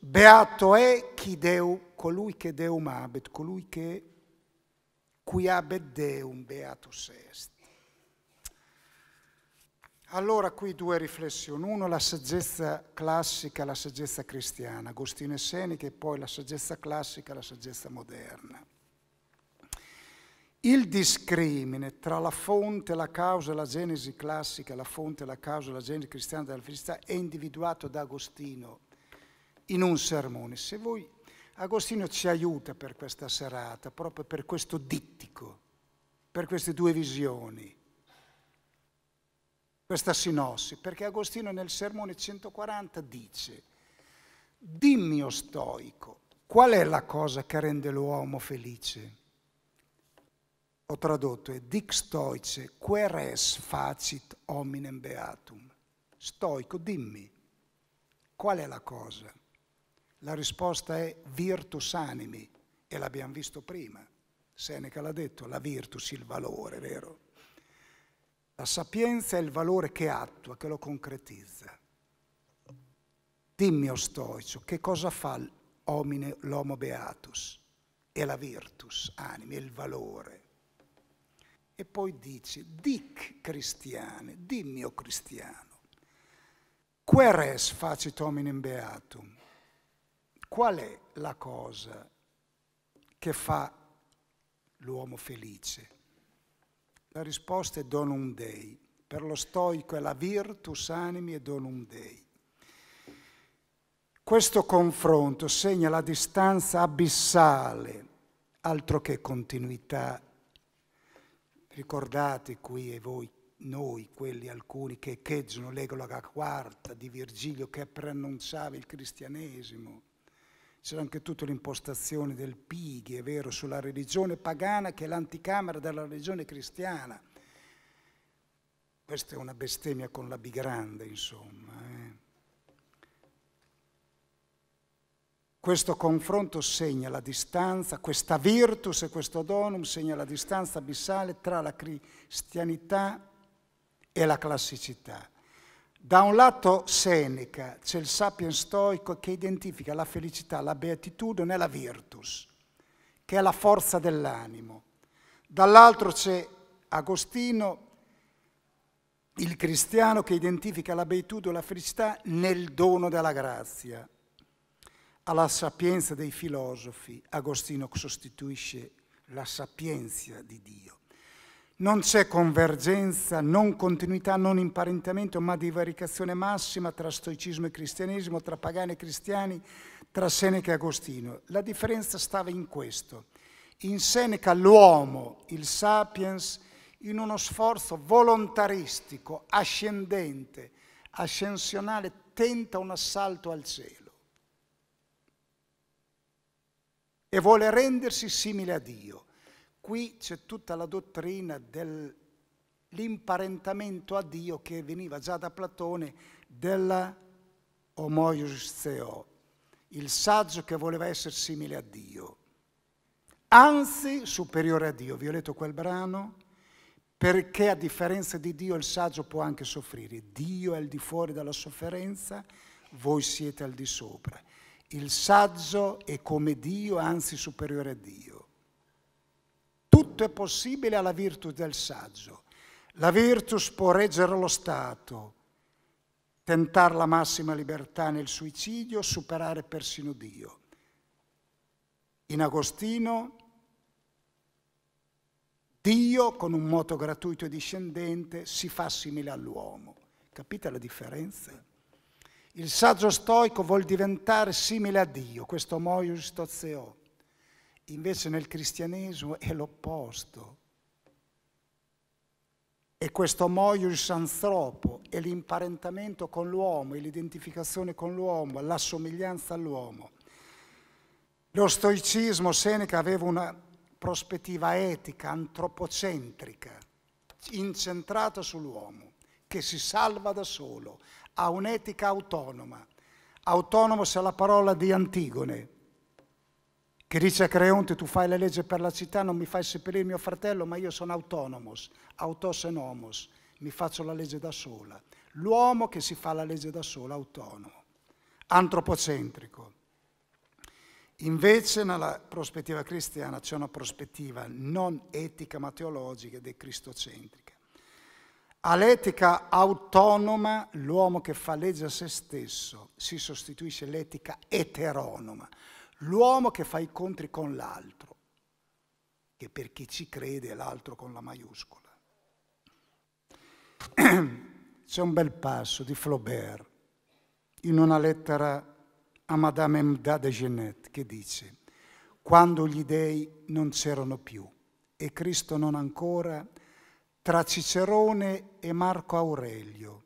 beato è chi Deu, colui che Deum abet, colui che qui abet Deum, beatus est. Allora qui due riflessioni, uno la saggezza classica, la saggezza cristiana, Agostino e Seneca e poi la saggezza classica, la saggezza moderna. Il discrimine tra la fonte, la causa e la genesi classica, la fonte, la causa e la genesi cristiana della felicità è individuato da Agostino in un sermone. Se voi Agostino ci aiuta per questa serata, proprio per questo dittico, per queste due visioni, questa sinossi, perché Agostino nel Sermone 140 dice, dimmi o stoico, qual è la cosa che rende l'uomo felice? Ho tradotto, è dic stoice, queres facit hominem beatum. Stoico, dimmi, qual è la cosa? La risposta è virtus animi e l'abbiamo visto prima. Seneca l'ha detto, la virtus, il valore, vero? La sapienza è il valore che attua, che lo concretizza. Dimmi, o stoicio, che cosa fa l'omine, l'homo beatus? E la virtus, animi, il valore. E poi dice, dic cristiane, dimmi, o cristiano, queres facit hominem beatum? qual è la cosa che fa l'uomo felice? La risposta è donum dei. Per lo stoico è la virtus animi e donum dei. Questo confronto segna la distanza abissale, altro che continuità. Ricordate qui e voi, noi, quelli alcuni che echeggiano l'Egolaga quarta di Virgilio che preannunciava il cristianesimo c'era anche tutta l'impostazione del Pighi, è vero, sulla religione pagana che è l'anticamera della religione cristiana. Questa è una bestemmia con la B grande, insomma. Eh. Questo confronto segna la distanza, questa virtus e questo donum segna la distanza abissale tra la cristianità e la classicità. Da un lato Seneca, c'è il sapien stoico che identifica la felicità, la beatitudine e la virtus, che è la forza dell'animo. Dall'altro c'è Agostino, il cristiano che identifica la beatitudine e la felicità nel dono della grazia. Alla sapienza dei filosofi Agostino sostituisce la sapienza di Dio. Non c'è convergenza, non continuità, non imparentamento, ma divaricazione massima tra stoicismo e cristianesimo, tra pagani e cristiani, tra Seneca e Agostino. La differenza stava in questo. In Seneca l'uomo, il sapiens, in uno sforzo volontaristico, ascendente, ascensionale, tenta un assalto al cielo e vuole rendersi simile a Dio Qui c'è tutta la dottrina dell'imparentamento a Dio che veniva già da Platone della homoius theo, il saggio che voleva essere simile a Dio, anzi superiore a Dio. Vi ho letto quel brano? Perché a differenza di Dio il saggio può anche soffrire. Dio è al di fuori della sofferenza, voi siete al di sopra. Il saggio è come Dio, anzi superiore a Dio tutto è possibile alla virtù del saggio. La virtus può reggere lo Stato, tentare la massima libertà nel suicidio, superare persino Dio. In Agostino Dio, con un moto gratuito e discendente, si fa simile all'uomo. Capite la differenza? Il saggio stoico vuol diventare simile a Dio, questo moius tozeo. Invece nel cristianesimo è l'opposto. E questo moius anthropo è l'imparentamento con l'uomo, è l'identificazione con l'uomo, la somiglianza all'uomo. Lo stoicismo Seneca aveva una prospettiva etica, antropocentrica, incentrata sull'uomo, che si salva da solo, ha un'etica autonoma. Autonomo sia la parola di Antigone, che dice a Creonte tu fai la legge per la città, non mi fai seppellire mio fratello, ma io sono autonomos, autos en homos, mi faccio la legge da sola. L'uomo che si fa la legge da sola, autonomo, antropocentrico. Invece nella prospettiva cristiana c'è una prospettiva non etica ma teologica ed è cristocentrica. All'etica autonoma l'uomo che fa legge a se stesso si sostituisce l'etica eteronoma. L'uomo che fa i incontri con l'altro, che per chi ci crede è l'altro con la maiuscola. C'è un bel passo di Flaubert in una lettera a Madame Emda de Genette che dice quando gli dei non c'erano più e Cristo non ancora, tra Cicerone e Marco Aurelio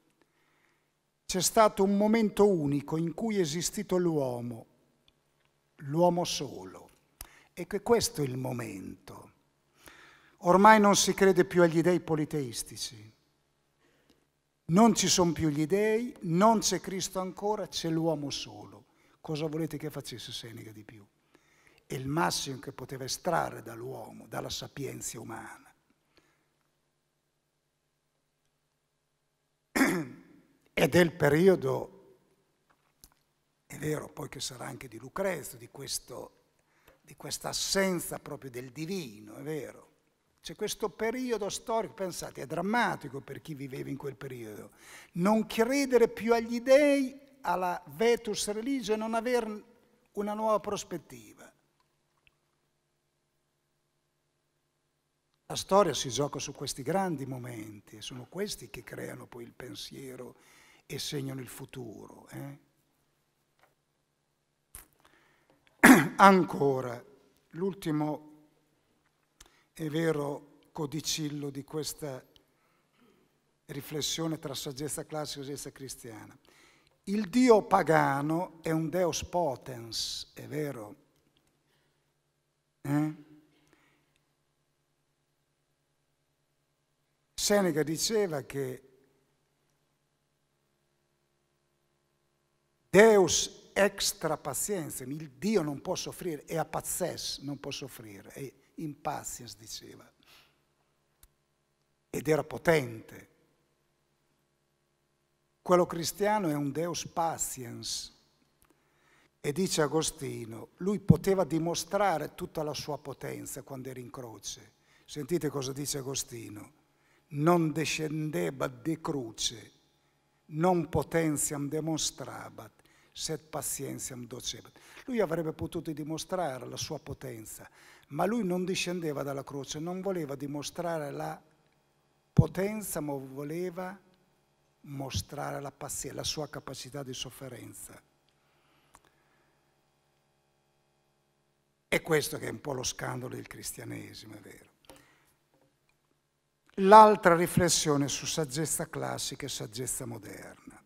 c'è stato un momento unico in cui è esistito l'uomo l'uomo solo. E che questo è il momento. Ormai non si crede più agli dei politeistici. Non ci sono più gli dei, non c'è Cristo ancora, c'è l'uomo solo. Cosa volete che facesse Seneca di più? È il massimo che poteva estrarre dall'uomo, dalla sapienza umana. Ed è il periodo è vero poi che sarà anche di Lucrezio, di, questa assenza proprio del divino, è vero. C'è questo periodo storico, pensate, è drammatico per chi viveva in quel periodo. Non credere più agli dèi, alla vetus religio e non avere una nuova prospettiva. La storia si gioca su questi grandi momenti sono questi che creano poi il pensiero e segnano il futuro. Eh? ancora l'ultimo e vero codicillo di questa riflessione tra saggezza classica e saggezza cristiana. Il Dio pagano è un Deus potens, è vero. Eh? Seneca diceva che Deus extra pazienza, il Dio non può soffrire, è a pazzes, non può soffrire, è in pazienza, diceva. Ed era potente. Quello cristiano è un Deus patiens. E dice Agostino, lui poteva dimostrare tutta la sua potenza quando era in croce. Sentite cosa dice Agostino. Non descendeba di croce, non potenziam demonstrabat set patientiam docebit. Lui avrebbe potuto dimostrare la sua potenza, ma lui non discendeva dalla croce, non voleva dimostrare la potenza, ma voleva mostrare la pazienza, la sua capacità di sofferenza. E questo che è un po' lo scandalo del cristianesimo, è vero. L'altra riflessione su saggezza classica e saggezza moderna.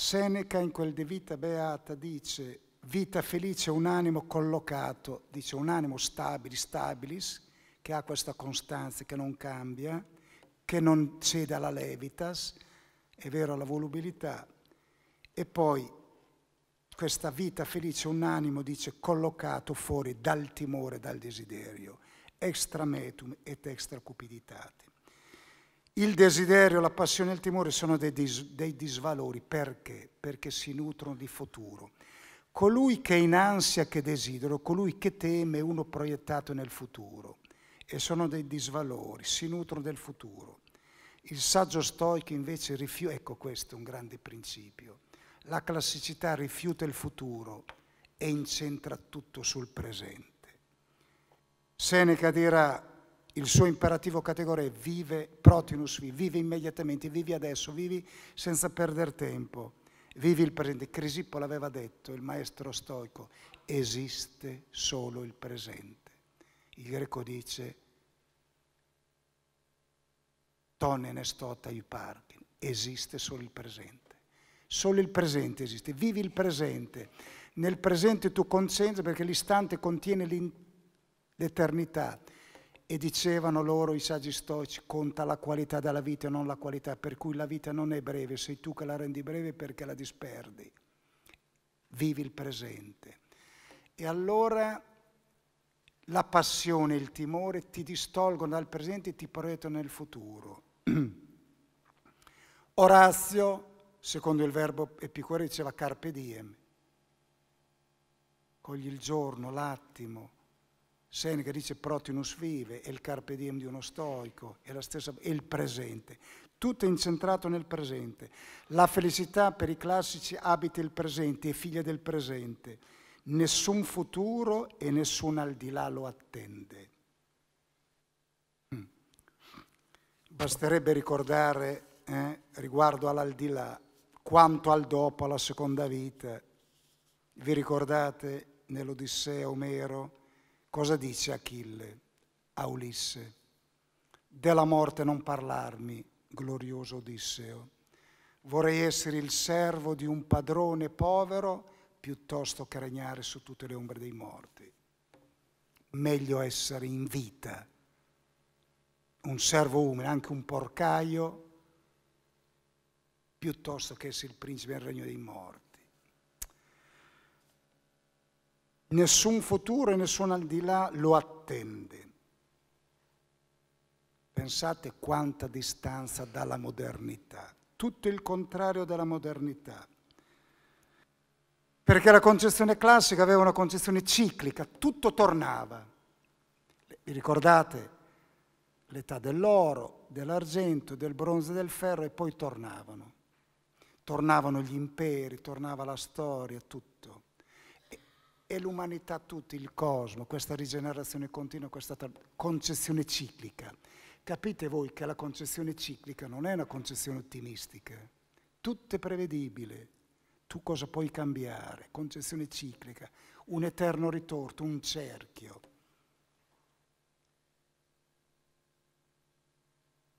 Seneca in quel De Vita Beata dice vita felice un animo collocato, dice un animo stabilis, stabilis, che ha questa costanza, che non cambia, che non cede alla levitas, è vero alla volubilità. E poi questa vita felice un animo, dice, collocato fuori dal timore, dal desiderio, extra metum et extra cupiditate. Il desiderio, la passione e il timore sono dei, dis dei disvalori. Perché? Perché si nutrono di futuro. Colui che è in ansia, che desidero, colui che teme, è uno proiettato nel futuro. E sono dei disvalori, si nutrono del futuro. Il saggio stoico invece rifiuta, ecco questo è un grande principio, la classicità rifiuta il futuro e incentra tutto sul presente. Seneca dirà, il suo imperativo categoria è vive protinus, vive immediatamente, vivi adesso, vivi senza perdere tempo, vivi il presente. Crisippo l'aveva detto, il maestro stoico, esiste solo il presente. Il greco dice tonen estota iparkin, esiste solo il presente. Solo il presente esiste, vivi il presente. Nel presente tu concentri perché l'istante contiene l'eternità e dicevano loro i saggi stoici, conta la qualità della vita e non la qualità, per cui la vita non è breve, sei tu che la rendi breve perché la disperdi. Vivi il presente. E allora la passione, il timore ti distolgono dal presente e ti proiettano nel futuro. Orazio, secondo il verbo Epicore, diceva carpe diem. Cogli il giorno, l'attimo, Seneca dice Protinus vive, è il carpe diem di uno stoico, è, stessa, è il presente. Tutto è incentrato nel presente. La felicità per i classici abita il presente, è figlia del presente. Nessun futuro e nessun al di là lo attende. Hmm. Basterebbe ricordare eh, riguardo all'aldilà quanto al dopo, alla seconda vita. Vi ricordate nell'Odissea Omero? Cosa dice Achille a Ulisse? Della morte non parlarmi, glorioso Odisseo. Vorrei essere il servo di un padrone povero piuttosto che regnare su tutte le ombre dei morti. Meglio essere in vita, un servo umile, anche un porcaio, piuttosto che essere il principe del regno dei morti. Nessun futuro e nessun al di là lo attende. Pensate quanta distanza dalla modernità, tutto il contrario della modernità. Perché la concezione classica aveva una concezione ciclica, tutto tornava. Vi ricordate l'età dell'oro, dell'argento, del bronzo e del ferro e poi tornavano. Tornavano gli imperi, tornava la storia, tutto e l'umanità tutta, il cosmo, questa rigenerazione continua, questa concezione ciclica. Capite voi che la concezione ciclica non è una concezione ottimistica, tutto è prevedibile, tu cosa puoi cambiare, concezione ciclica, un eterno ritorto, un cerchio.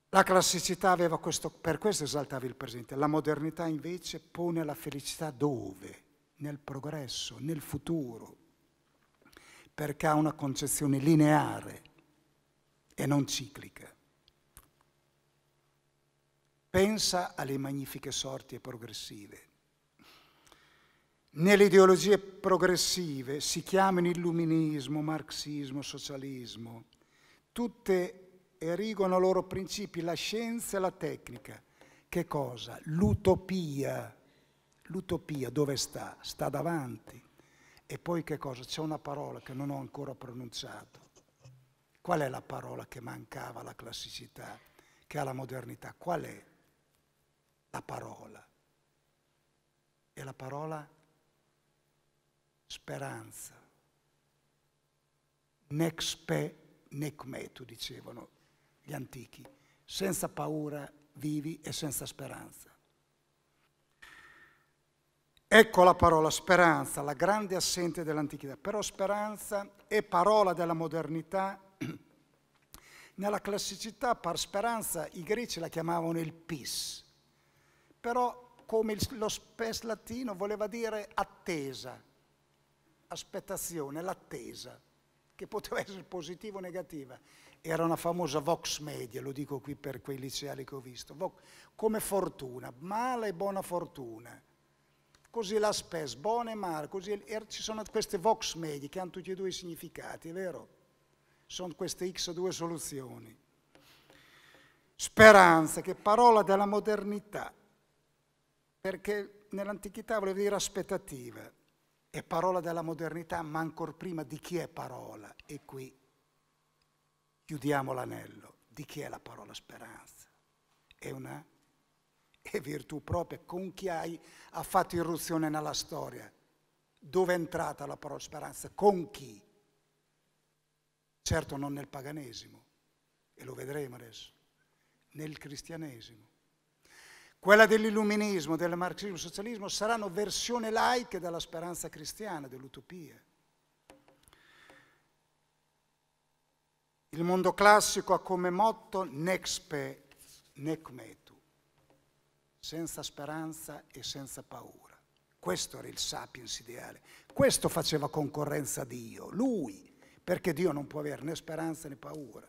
La classicità aveva questo, per questo esaltava il presente, la modernità invece pone la felicità dove? nel progresso, nel futuro, perché ha una concezione lineare e non ciclica. Pensa alle magnifiche sorti progressive. Nelle ideologie progressive si chiamano illuminismo, marxismo, socialismo, tutte erigono loro principi la scienza e la tecnica. Che cosa? L'utopia L'utopia dove sta? Sta davanti. E poi che cosa? C'è una parola che non ho ancora pronunciato. Qual è la parola che mancava alla classicità, che alla modernità? Qual è? La parola. È la parola speranza. Nec spe, nec metu, dicevano gli antichi. Senza paura vivi e senza speranza. Ecco la parola speranza, la grande assente dell'antichità, però speranza è parola della modernità. Nella classicità per speranza i greci la chiamavano il pis, però come lo spes latino voleva dire attesa, aspettazione, l'attesa, che poteva essere positiva o negativa. Era una famosa vox media, lo dico qui per quei liceali che ho visto, come fortuna, male e buona fortuna così la spes, bone e mare, così, er, ci sono queste vox medi che hanno tutti e due i significati, vero? Sono queste x due soluzioni. Speranza, che è parola della modernità, perché nell'antichità voleva dire aspettativa, è parola della modernità, ma ancora prima di chi è parola. E qui chiudiamo l'anello, di chi è la parola speranza? È una e virtù propria con chi hai, ha fatto irruzione nella storia. Dove è entrata la parola speranza? Con chi? Certo non nel paganesimo, e lo vedremo adesso, nel cristianesimo. Quella dell'illuminismo, del marxismo, del socialismo saranno versione laiche della speranza cristiana, dell'utopia. Il mondo classico ha come motto Nexpe, Necmet, senza speranza e senza paura. Questo era il sapiens ideale, questo faceva concorrenza a Dio, lui, perché Dio non può avere né speranza né paura.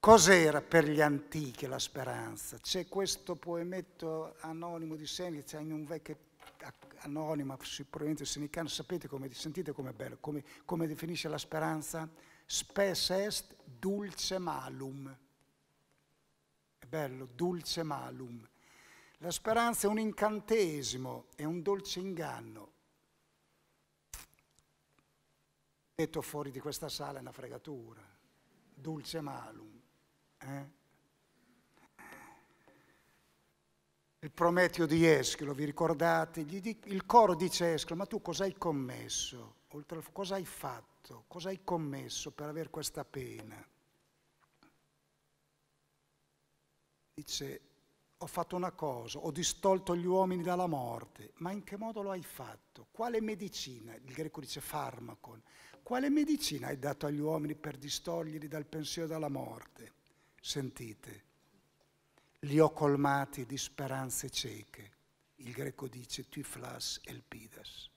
Cos'era per gli antichi la speranza? C'è questo poemetto anonimo di Seneca, in un vecchio anonima, probabilmente senicano, sapete come, sentite com'è bello, come, come definisce la speranza? Spes est dulce malum è bello, dulce malum. La speranza è un incantesimo, è un dolce inganno. Detto fuori di questa sala è una fregatura. Dulce malum. Eh? Il Prometeo di Eschilo, vi ricordate? il coro dice a Eschilo, ma tu cosa hai commesso? Oltre al, cosa hai fatto? Cosa hai commesso per avere questa pena? dice ho fatto una cosa, ho distolto gli uomini dalla morte, ma in che modo lo hai fatto? Quale medicina, il greco dice farmacon, quale medicina hai dato agli uomini per distoglierli dal pensiero dalla morte? Sentite, li ho colmati di speranze cieche, il greco dice tiflas elpidas.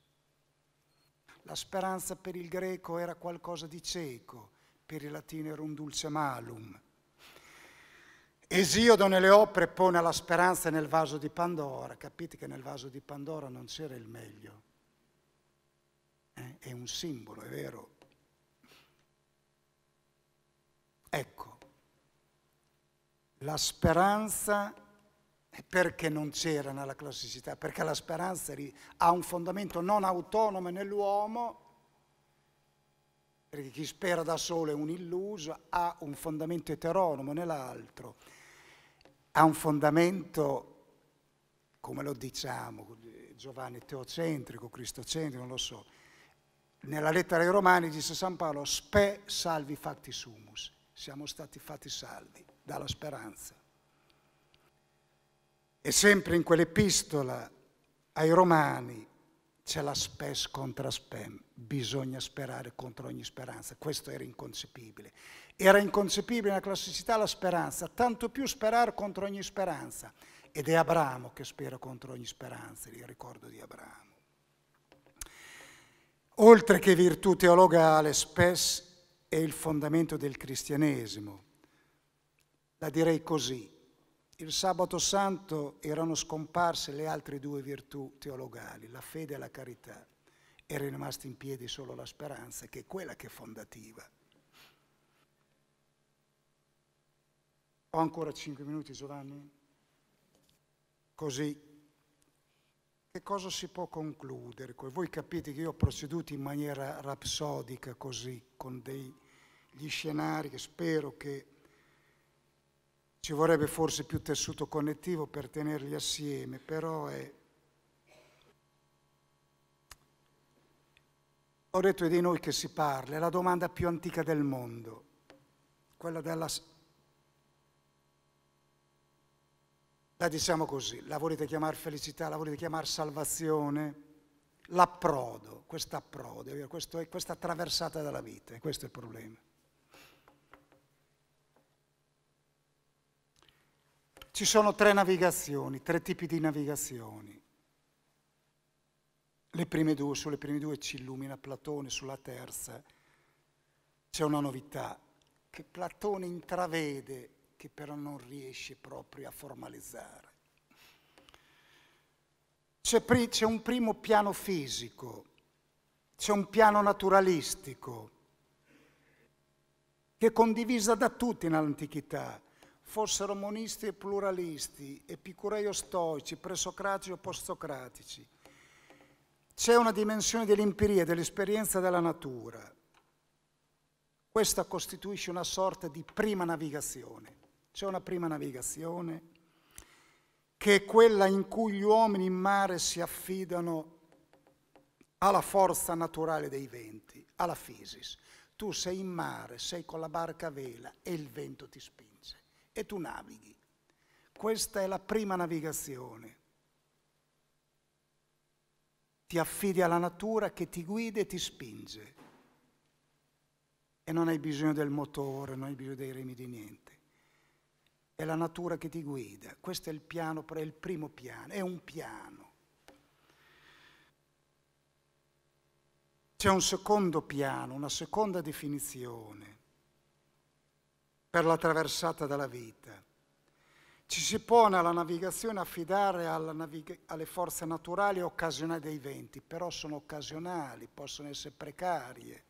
La speranza per il greco era qualcosa di cieco, per il latino era un dulce malum, Esiodo nelle opere pone la speranza nel vaso di Pandora, capite che nel vaso di Pandora non c'era il meglio. Eh? È un simbolo, è vero. Ecco, la speranza perché non c'era nella classicità? Perché la speranza ha un fondamento non autonomo nell'uomo, perché chi spera da solo è un illuso, ha un fondamento eteronomo nell'altro ha un fondamento, come lo diciamo, Giovanni teocentrico, cristocentrico, non lo so. Nella lettera ai Romani dice San Paolo, spe salvi fatti sumus, siamo stati fatti salvi dalla speranza. E sempre in quell'epistola ai Romani c'è la spes contra spem, bisogna sperare contro ogni speranza, questo era inconcepibile. Era inconcepibile nella classicità la speranza, tanto più sperare contro ogni speranza. Ed è Abramo che spera contro ogni speranza, il ricordo di Abramo. Oltre che virtù teologale, spes è il fondamento del cristianesimo. La direi così. Il sabato santo erano scomparse le altre due virtù teologali, la fede e la carità. Era rimasta in piedi solo la speranza, che è quella che è fondativa. Ho ancora cinque minuti Giovanni? Così. Che cosa si può concludere? Voi capite che io ho proceduto in maniera rapsodica così, con degli scenari che spero che ci vorrebbe forse più tessuto connettivo per tenerli assieme, però è... Ho detto è di noi che si parla, è la domanda più antica del mondo, quella della la diciamo così, la volete chiamare felicità, la volete chiamare salvazione, l'approdo, questa approdo, questa attraversata della vita, questo è il problema. Ci sono tre navigazioni, tre tipi di navigazioni. Le prime due, sulle prime due ci illumina Platone, sulla terza c'è una novità che Platone intravede che però non riesce proprio a formalizzare. C'è, un primo piano fisico, c'è un piano naturalistico che è condivisa da tutti nell'antichità, fossero monisti e pluralisti, epicurei o stoici presocratici o postocratici. C'è una dimensione dell'empiria, dell'esperienza della natura. Questa costituisce una sorta di prima navigazione. C'è una prima navigazione, che è quella in cui gli uomini in mare si affidano alla forza naturale dei venti, alla fisis. Tu sei in mare, sei con la barca a vela e il vento ti spinge e tu navighi. Questa è la prima navigazione. Ti affidi alla natura che ti guida e ti spinge. E non hai bisogno del motore, non hai bisogno dei remi di niente è la natura che ti guida, questo è il piano, è il primo piano, è un piano. C'è un secondo piano, una seconda definizione per la traversata della vita. Ci si pone alla navigazione affidare alla navig- alle forze naturali occasionali dei venti, però sono occasionali, possono essere precarie,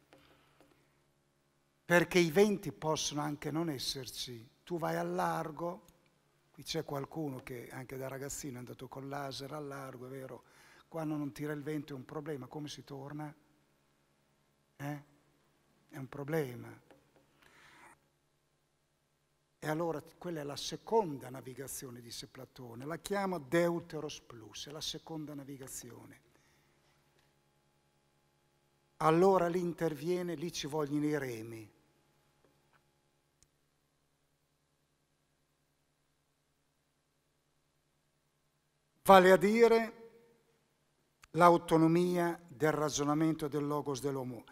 perché i venti possono anche non esserci tu vai al largo, qui c'è qualcuno che anche da ragazzino è andato con laser al largo, è vero, quando non tira il vento è un problema, come si torna? Eh? È un problema. E allora quella è la seconda navigazione, disse Platone, la chiamo Deuteros Plus, è la seconda navigazione. Allora lì interviene, lì ci vogliono i remi, vale a dire l'autonomia del ragionamento del logos dell'uomo.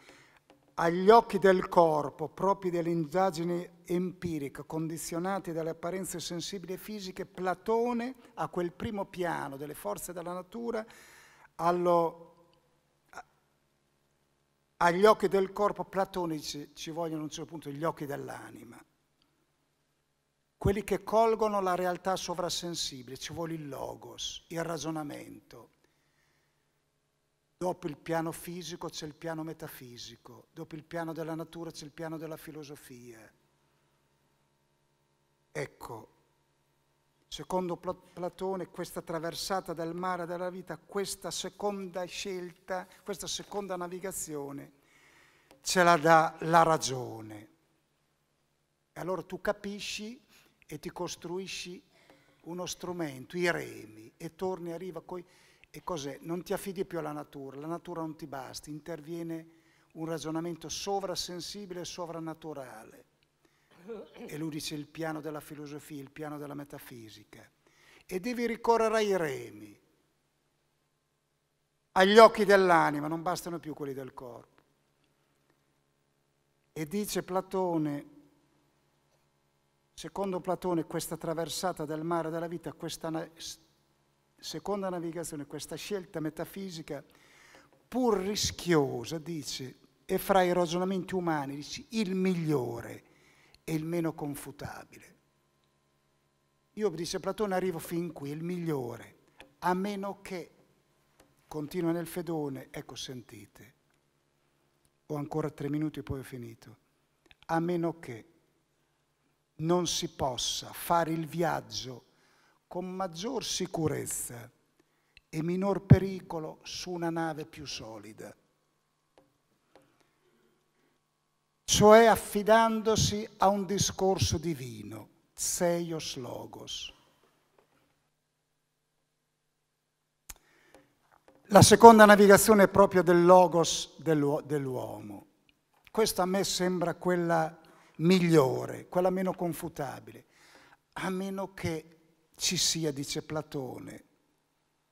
Agli occhi del corpo, propri dell'indagine empirica, condizionati dalle apparenze sensibili e fisiche, Platone a quel primo piano delle forze della natura, allo, agli occhi del corpo Platone dice, ci vogliono a un certo punto gli occhi dell'anima quelli che colgono la realtà sovrasensibile, ci vuole il logos, il ragionamento. Dopo il piano fisico c'è il piano metafisico, dopo il piano della natura c'è il piano della filosofia. Ecco, secondo Platone questa traversata del mare della vita, questa seconda scelta, questa seconda navigazione, ce la dà la ragione. E allora tu capisci e ti costruisci uno strumento, i remi, e torni a riva coi... E cos'è? Non ti affidi più alla natura, la natura non ti basta, interviene un ragionamento sovrasensibile e sovrannaturale. E lui dice il piano della filosofia, il piano della metafisica. E devi ricorrere ai remi, agli occhi dell'anima, non bastano più quelli del corpo. E dice Platone, Secondo Platone questa traversata del mare della vita, questa na seconda navigazione, questa scelta metafisica pur rischiosa, dice, è fra i ragionamenti umani, dice, il migliore e il meno confutabile. Io, dice Platone, arrivo fin qui, il migliore, a meno che, continua nel Fedone, ecco sentite, ho ancora tre minuti e poi ho finito, a meno che non si possa fare il viaggio con maggior sicurezza e minor pericolo su una nave più solida, cioè affidandosi a un discorso divino, Zeios Logos. La seconda navigazione è proprio del logos dell'uomo. Questa a me sembra quella migliore, quella meno confutabile, a meno che ci sia, dice Platone,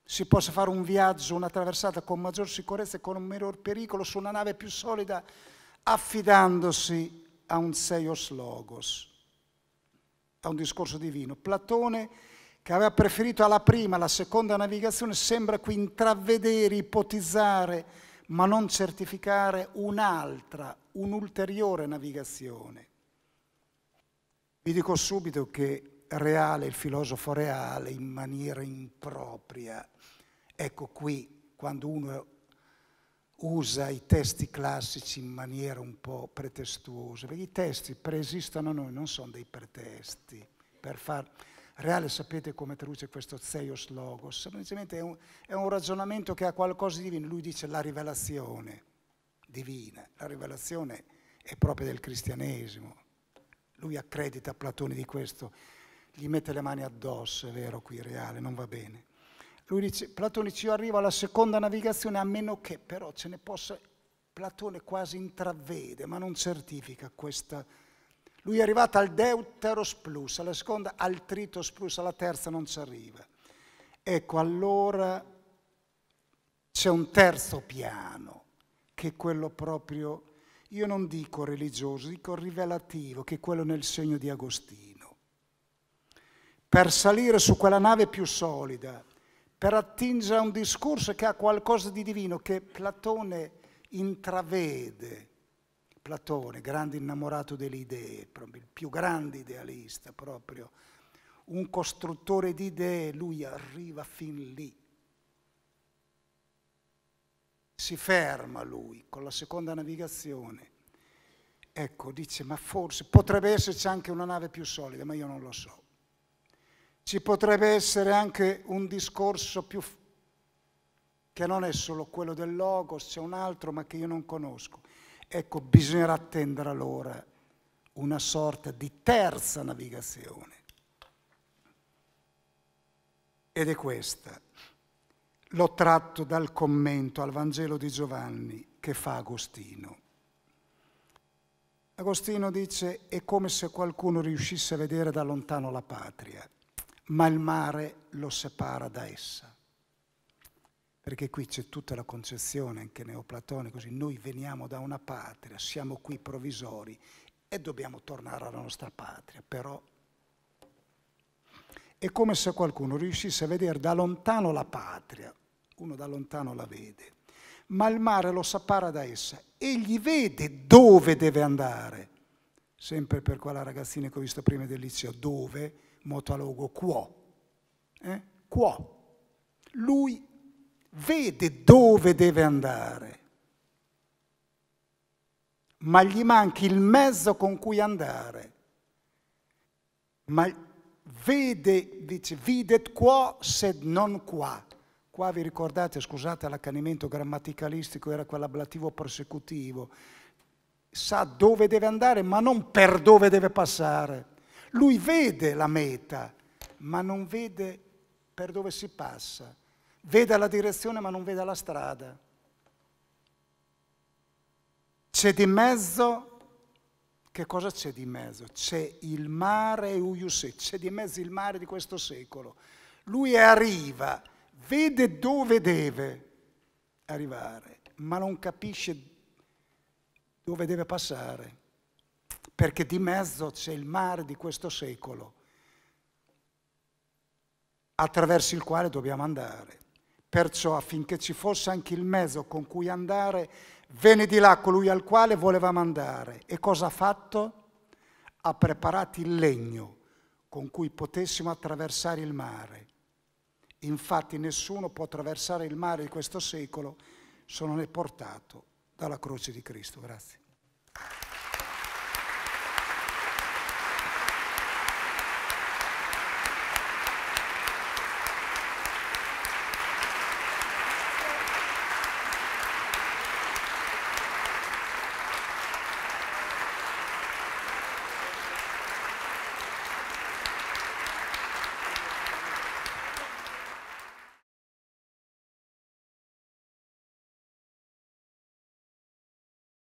si possa fare un viaggio, una traversata con maggior sicurezza e con un minor pericolo su una nave più solida affidandosi a un seios logos, a un discorso divino. Platone, che aveva preferito alla prima, alla seconda navigazione, sembra qui intravedere, ipotizzare, ma non certificare un'altra, un'ulteriore navigazione. Vi dico subito che Reale, il filosofo reale, in maniera impropria, ecco qui quando uno usa i testi classici in maniera un po' pretestuosa, perché i testi preesistono a noi, non sono dei pretesti. Per far... Reale sapete come traduce questo Zeus Logos, semplicemente è un, è un ragionamento che ha qualcosa di divino, lui dice la rivelazione divina, la rivelazione è propria del cristianesimo. Lui accredita Platone di questo, gli mette le mani addosso, è vero, qui reale, non va bene. Lui dice, Platone ci arriva alla seconda navigazione a meno che però ce ne possa, Platone quasi intravede, ma non certifica questa lui è arrivato al deuteros plus, alla seconda al tritos plus, alla terza non ci arriva. Ecco, allora c'è un terzo piano, che è quello proprio io non dico religioso, dico rivelativo, che è quello nel segno di Agostino. Per salire su quella nave più solida, per attingere a un discorso che ha qualcosa di divino, che Platone intravede. Platone, grande innamorato delle idee, il più grande idealista proprio, un costruttore di idee, lui arriva fin lì si ferma lui con la seconda navigazione. Ecco, dice, ma forse potrebbe esserci anche una nave più solida, ma io non lo so. Ci potrebbe essere anche un discorso più che non è solo quello del logos, c'è un altro ma che io non conosco. Ecco, bisognerà attendere allora una sorta di terza navigazione. Ed è questa l'ho tratto dal commento al Vangelo di Giovanni che fa Agostino. Agostino dice è come se qualcuno riuscisse a vedere da lontano la patria, ma il mare lo separa da essa. Perché qui c'è tutta la concezione anche neoplatonica, così noi veniamo da una patria, siamo qui provvisori e dobbiamo tornare alla nostra patria, però è come se qualcuno riuscisse a vedere da lontano la patria, uno da lontano la vede, ma il mare lo separa da essa. Egli vede dove deve andare, sempre per quella ragazzina che ho visto prima del liceo, dove, motalogo, quo, eh? quo. Lui vede dove deve andare, ma gli manchi il mezzo con cui andare. Ma vede, dice, videt quo sed non qua Qua vi ricordate, scusate, l'accanimento grammaticalistico era quell'ablativo persecutivo. Sa dove deve andare, ma non per dove deve passare. Lui vede la meta, ma non vede per dove si passa. Vede la direzione, ma non vede la strada. C'è di mezzo che cosa c'è di mezzo? C'è il mare Uyuse, c'è di mezzo il mare di questo secolo. Lui arriva vede dove deve arrivare, ma non capisce dove deve passare, perché di mezzo c'è il mare di questo secolo attraverso il quale dobbiamo andare. Perciò affinché ci fosse anche il mezzo con cui andare, venne di là colui al quale volevamo andare. E cosa ha fatto? Ha preparato il legno con cui potessimo attraversare il mare. Infatti nessuno può attraversare il mare di questo secolo se non è portato dalla croce di Cristo. Grazie.